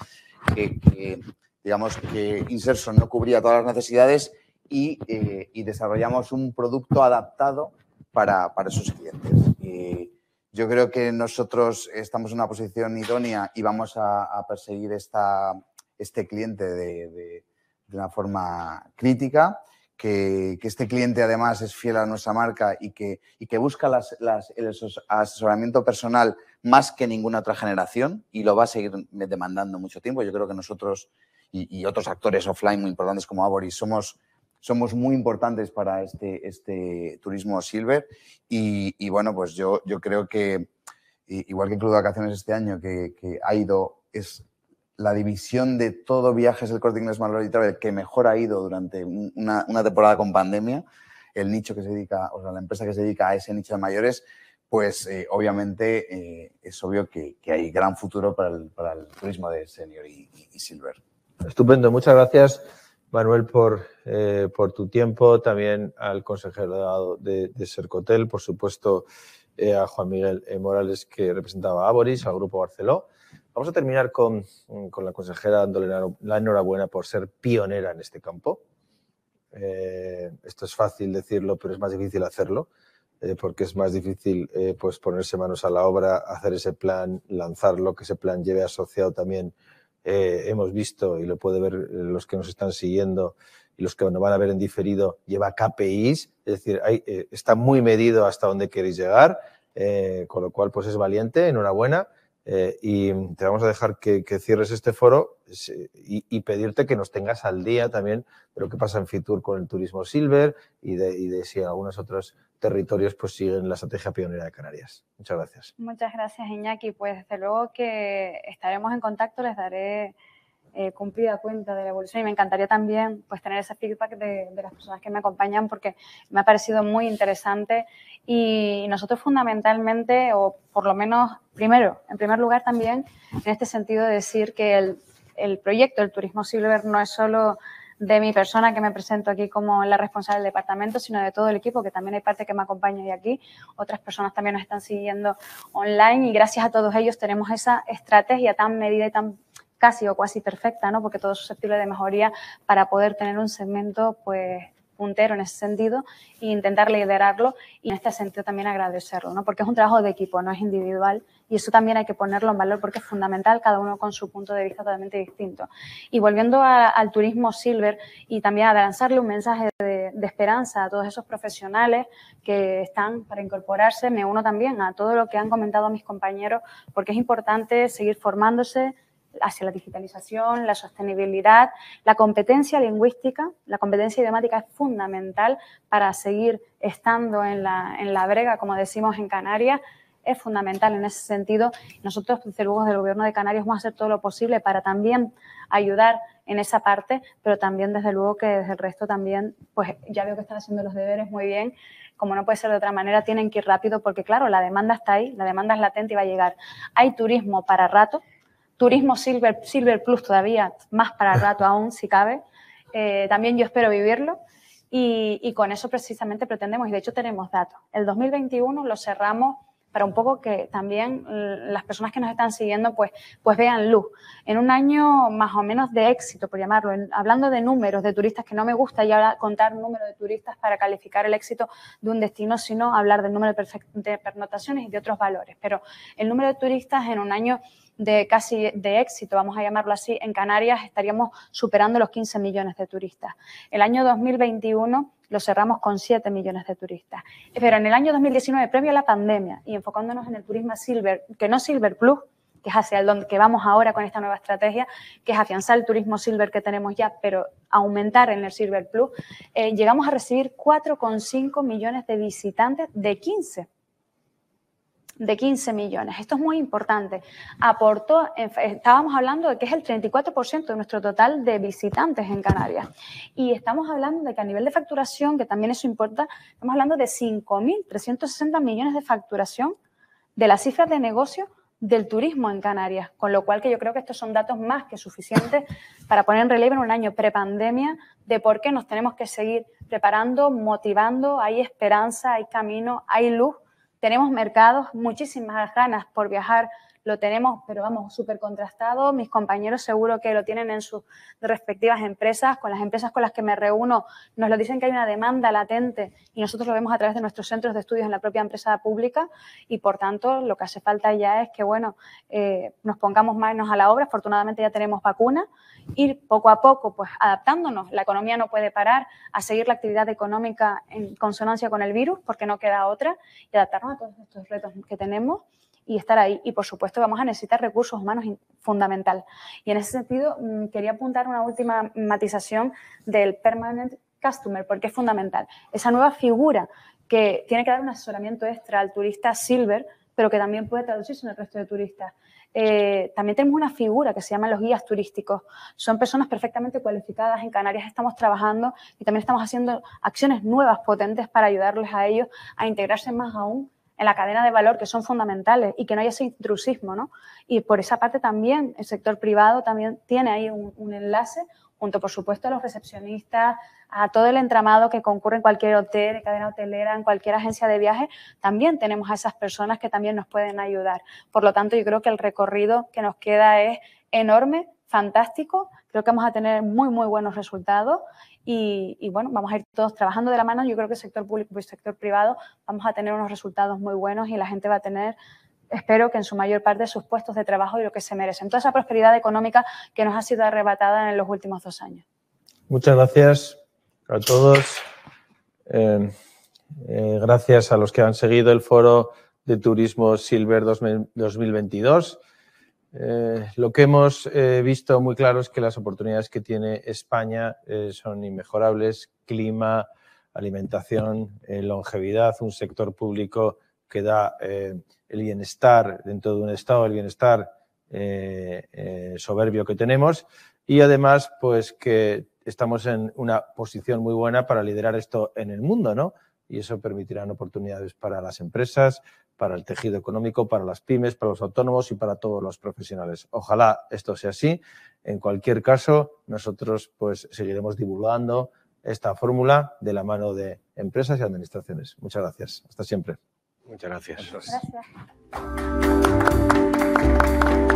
que, que digamos que Inserson no cubría todas las necesidades eh, y, desarrollamos un producto adaptado para, para esos clientes. Eh, yo creo que nosotros estamos en una posición idónea y vamos a, perseguir este cliente de, una forma crítica. Que, este cliente además es fiel a nuestra marca y que, busca el asesoramiento personal más que ninguna otra generación y lo va a seguir demandando mucho tiempo. Yo creo que nosotros y, otros actores offline muy importantes como Aboris, somos, somos muy importantes para este, este turismo silver y, bueno, pues yo, yo creo que igual que el Club de Vacaciones este año que, ha ido, es la división de todo viajes del Corte Inglés y Travel que mejor ha ido durante una, temporada con pandemia, el nicho que se dedica, o sea, la empresa que se dedica a ese nicho de mayores, pues eh, obviamente eh, es obvio que, hay gran futuro para el, turismo de senior y silver. Estupendo, muchas gracias Manuel por, eh, por tu tiempo, también al consejero de, de Sercotel, por supuesto eh, a Juan Miguel eh, Morales que representaba a Boris, al Grupo Barceló. Vamos a terminar con, la consejera dándole la enhorabuena por ser pionera en este campo. esto es fácil decirlo, pero es más difícil hacerlo, porque es más difícil pues ponerse manos a la obra, hacer ese plan, lanzarlo, que ese plan lleve asociado también eh, hemos visto, y lo puede ver eh, los que nos están siguiendo y los que nos van a ver en diferido, lleva KPIs, es decir, eh, está muy medido hasta donde queréis llegar, con lo cual pues es valiente, enhorabuena, eh, y te vamos a dejar que, cierres este foro y, pedirte que nos tengas al día también de lo que pasa en Fitur con el turismo silver y de, y de si algunos otros territorios pues siguen la estrategia pionera de Canarias. Muchas gracias. Muchas gracias Iñaki. Pues desde luego que estaremos en contacto, les daré eh, cumplida cuenta de la evolución y me encantaría también pues, tener ese feedback de, las personas que me acompañan porque me ha parecido muy interesante y nosotros fundamentalmente, o por lo menos primero, en primer lugar también, en este sentido de decir que el, el proyecto El Turismo Silver no es solo de mi persona que me presento aquí como la responsable del departamento, sino de todo el equipo, que también hay parte que me acompaña de aquí. Otras personas también nos están siguiendo online y gracias a todos ellos tenemos esa estrategia tan medida y tan casi o casi perfecta, ¿no? porque todo es susceptible de mejoría para poder tener un segmento pues puntero en ese sentido e intentar liderarlo y en este sentido también agradecerlo, ¿no? porque es un trabajo de equipo, no es individual y eso también hay que ponerlo en valor porque es fundamental, cada uno con su punto de vista totalmente distinto. Y volviendo al turismo silver y también a lanzarle un mensaje de, de, esperanza a todos esos profesionales que están para incorporarse, me uno también a todo lo que han comentado mis compañeros porque es importante seguir formándose, hacia la digitalización, la sostenibilidad, la competencia lingüística, la competencia idiomática es fundamental para seguir estando en la, brega, como decimos en Canarias, es fundamental en ese sentido. Nosotros, desde luego, del Gobierno de Canarias vamos a hacer todo lo posible para también ayudar en esa parte, pero también, desde luego, que desde el resto también, pues ya veo que están haciendo los deberes muy bien. Como no puede ser de otra manera, tienen que ir rápido porque, claro, la demanda está ahí, la demanda es latente y va a llegar. Hay turismo para rato, turismo Silver, Silver Plus todavía, más para el rato aún si cabe. Eh, también yo espero vivirlo y, y, con eso precisamente pretendemos, y de hecho tenemos datos. El 2021 lo cerramos para un poco que también mm, las personas que nos están siguiendo pues, pues vean luz. En un año más o menos de éxito, por llamarlo, hablando de números de turistas, que no me gusta ya contar número de turistas para calificar el éxito de un destino, sino hablar del número de, de pernotaciones y de otros valores. Pero el número de turistas en un año de casi de éxito, vamos a llamarlo así, en Canarias estaríamos superando los 15 millones de turistas. El año 2021 lo cerramos con 7 millones de turistas. Pero en el año 2019, previo a la pandemia y enfocándonos en el turismo Silver, que no Silver Plus, que es hacia donde que vamos ahora con esta nueva estrategia, que es afianzar el turismo silver que tenemos ya, pero aumentar en el Silver Plus, eh, llegamos a recibir 4,5 millones de visitantes de 15 de 15 millones. Esto es muy importante. Aportó, estábamos hablando de que es el 34% de nuestro total de visitantes en Canarias. Y estamos hablando de que a nivel de facturación, que también eso importa, estamos hablando de 5.360 millones de facturación de las cifras de negocio del turismo en Canarias, con lo cual que yo creo que estos son datos más que suficientes para poner en relieve en un año prepandemia de por qué nos tenemos que seguir preparando, motivando, hay esperanza, hay camino, hay luz tenemos mercados, muchísimas ganas por viajar lo tenemos, pero vamos, súper contrastado. Mis compañeros seguro que lo tienen en sus respectivas empresas. Con las empresas con las que me reúno nos lo dicen que hay una demanda latente y nosotros lo vemos a través de nuestros centros de estudios en la propia empresa pública y, por tanto, lo que hace falta ya es que, bueno, eh, nos pongamos manos a la obra. Afortunadamente ya tenemos vacuna ir poco a poco, pues, adaptándonos. La economía no puede parar a seguir la actividad económica en consonancia con el virus porque no queda otra y adaptarnos a todos estos retos que tenemos y estar ahí. Y por supuesto vamos a necesitar recursos humanos fundamental. Y en ese sentido mm, quería apuntar una última matización del permanent customer, porque es fundamental. Esa nueva figura que tiene que dar un asesoramiento extra al turista silver, pero que también puede traducirse en el resto de turistas. Eh, también tenemos una figura que se llama los guías turísticos. Son personas perfectamente cualificadas. En Canarias estamos trabajando y también estamos haciendo acciones nuevas, potentes, para ayudarles a ellos a integrarse más aún en la cadena de valor que son fundamentales y que no haya ese intrusismo, ¿no? Y por esa parte también el sector privado también tiene ahí un, enlace junto, por supuesto, a los recepcionistas, a todo el entramado que concurre en cualquier hotel, en cadena hotelera, en cualquier agencia de viaje, también tenemos a esas personas que también nos pueden ayudar. Por lo tanto, yo creo que el recorrido que nos queda es enorme, fantástico, creo que vamos a tener muy, muy buenos resultados y, bueno, vamos a ir todos trabajando de la mano. Yo creo que el sector público y el sector privado vamos a tener unos resultados muy buenos y la gente va a tener, espero que en su mayor parte, sus puestos de trabajo y lo que se merecen. Toda esa prosperidad económica que nos ha sido arrebatada en los últimos dos años. Muchas gracias a todos. Eh, eh, gracias a los que han seguido el foro de Turismo Silver 2022. Eh, lo que hemos eh, visto muy claro es que las oportunidades que tiene España eh, son inmejorables. Clima, alimentación, longevidad, un sector público que da el bienestar dentro de un estado, el bienestar soberbio que tenemos. Y además, pues que estamos en una posición muy buena para liderar esto en el mundo, ¿no? y eso permitirá oportunidades para las empresas, para el tejido económico, para las pymes, para los autónomos y para todos los profesionales. Ojalá esto sea así. En cualquier caso, nosotros pues seguiremos divulgando esta fórmula de la mano de empresas y administraciones. Muchas gracias. Hasta siempre. Muchas gracias.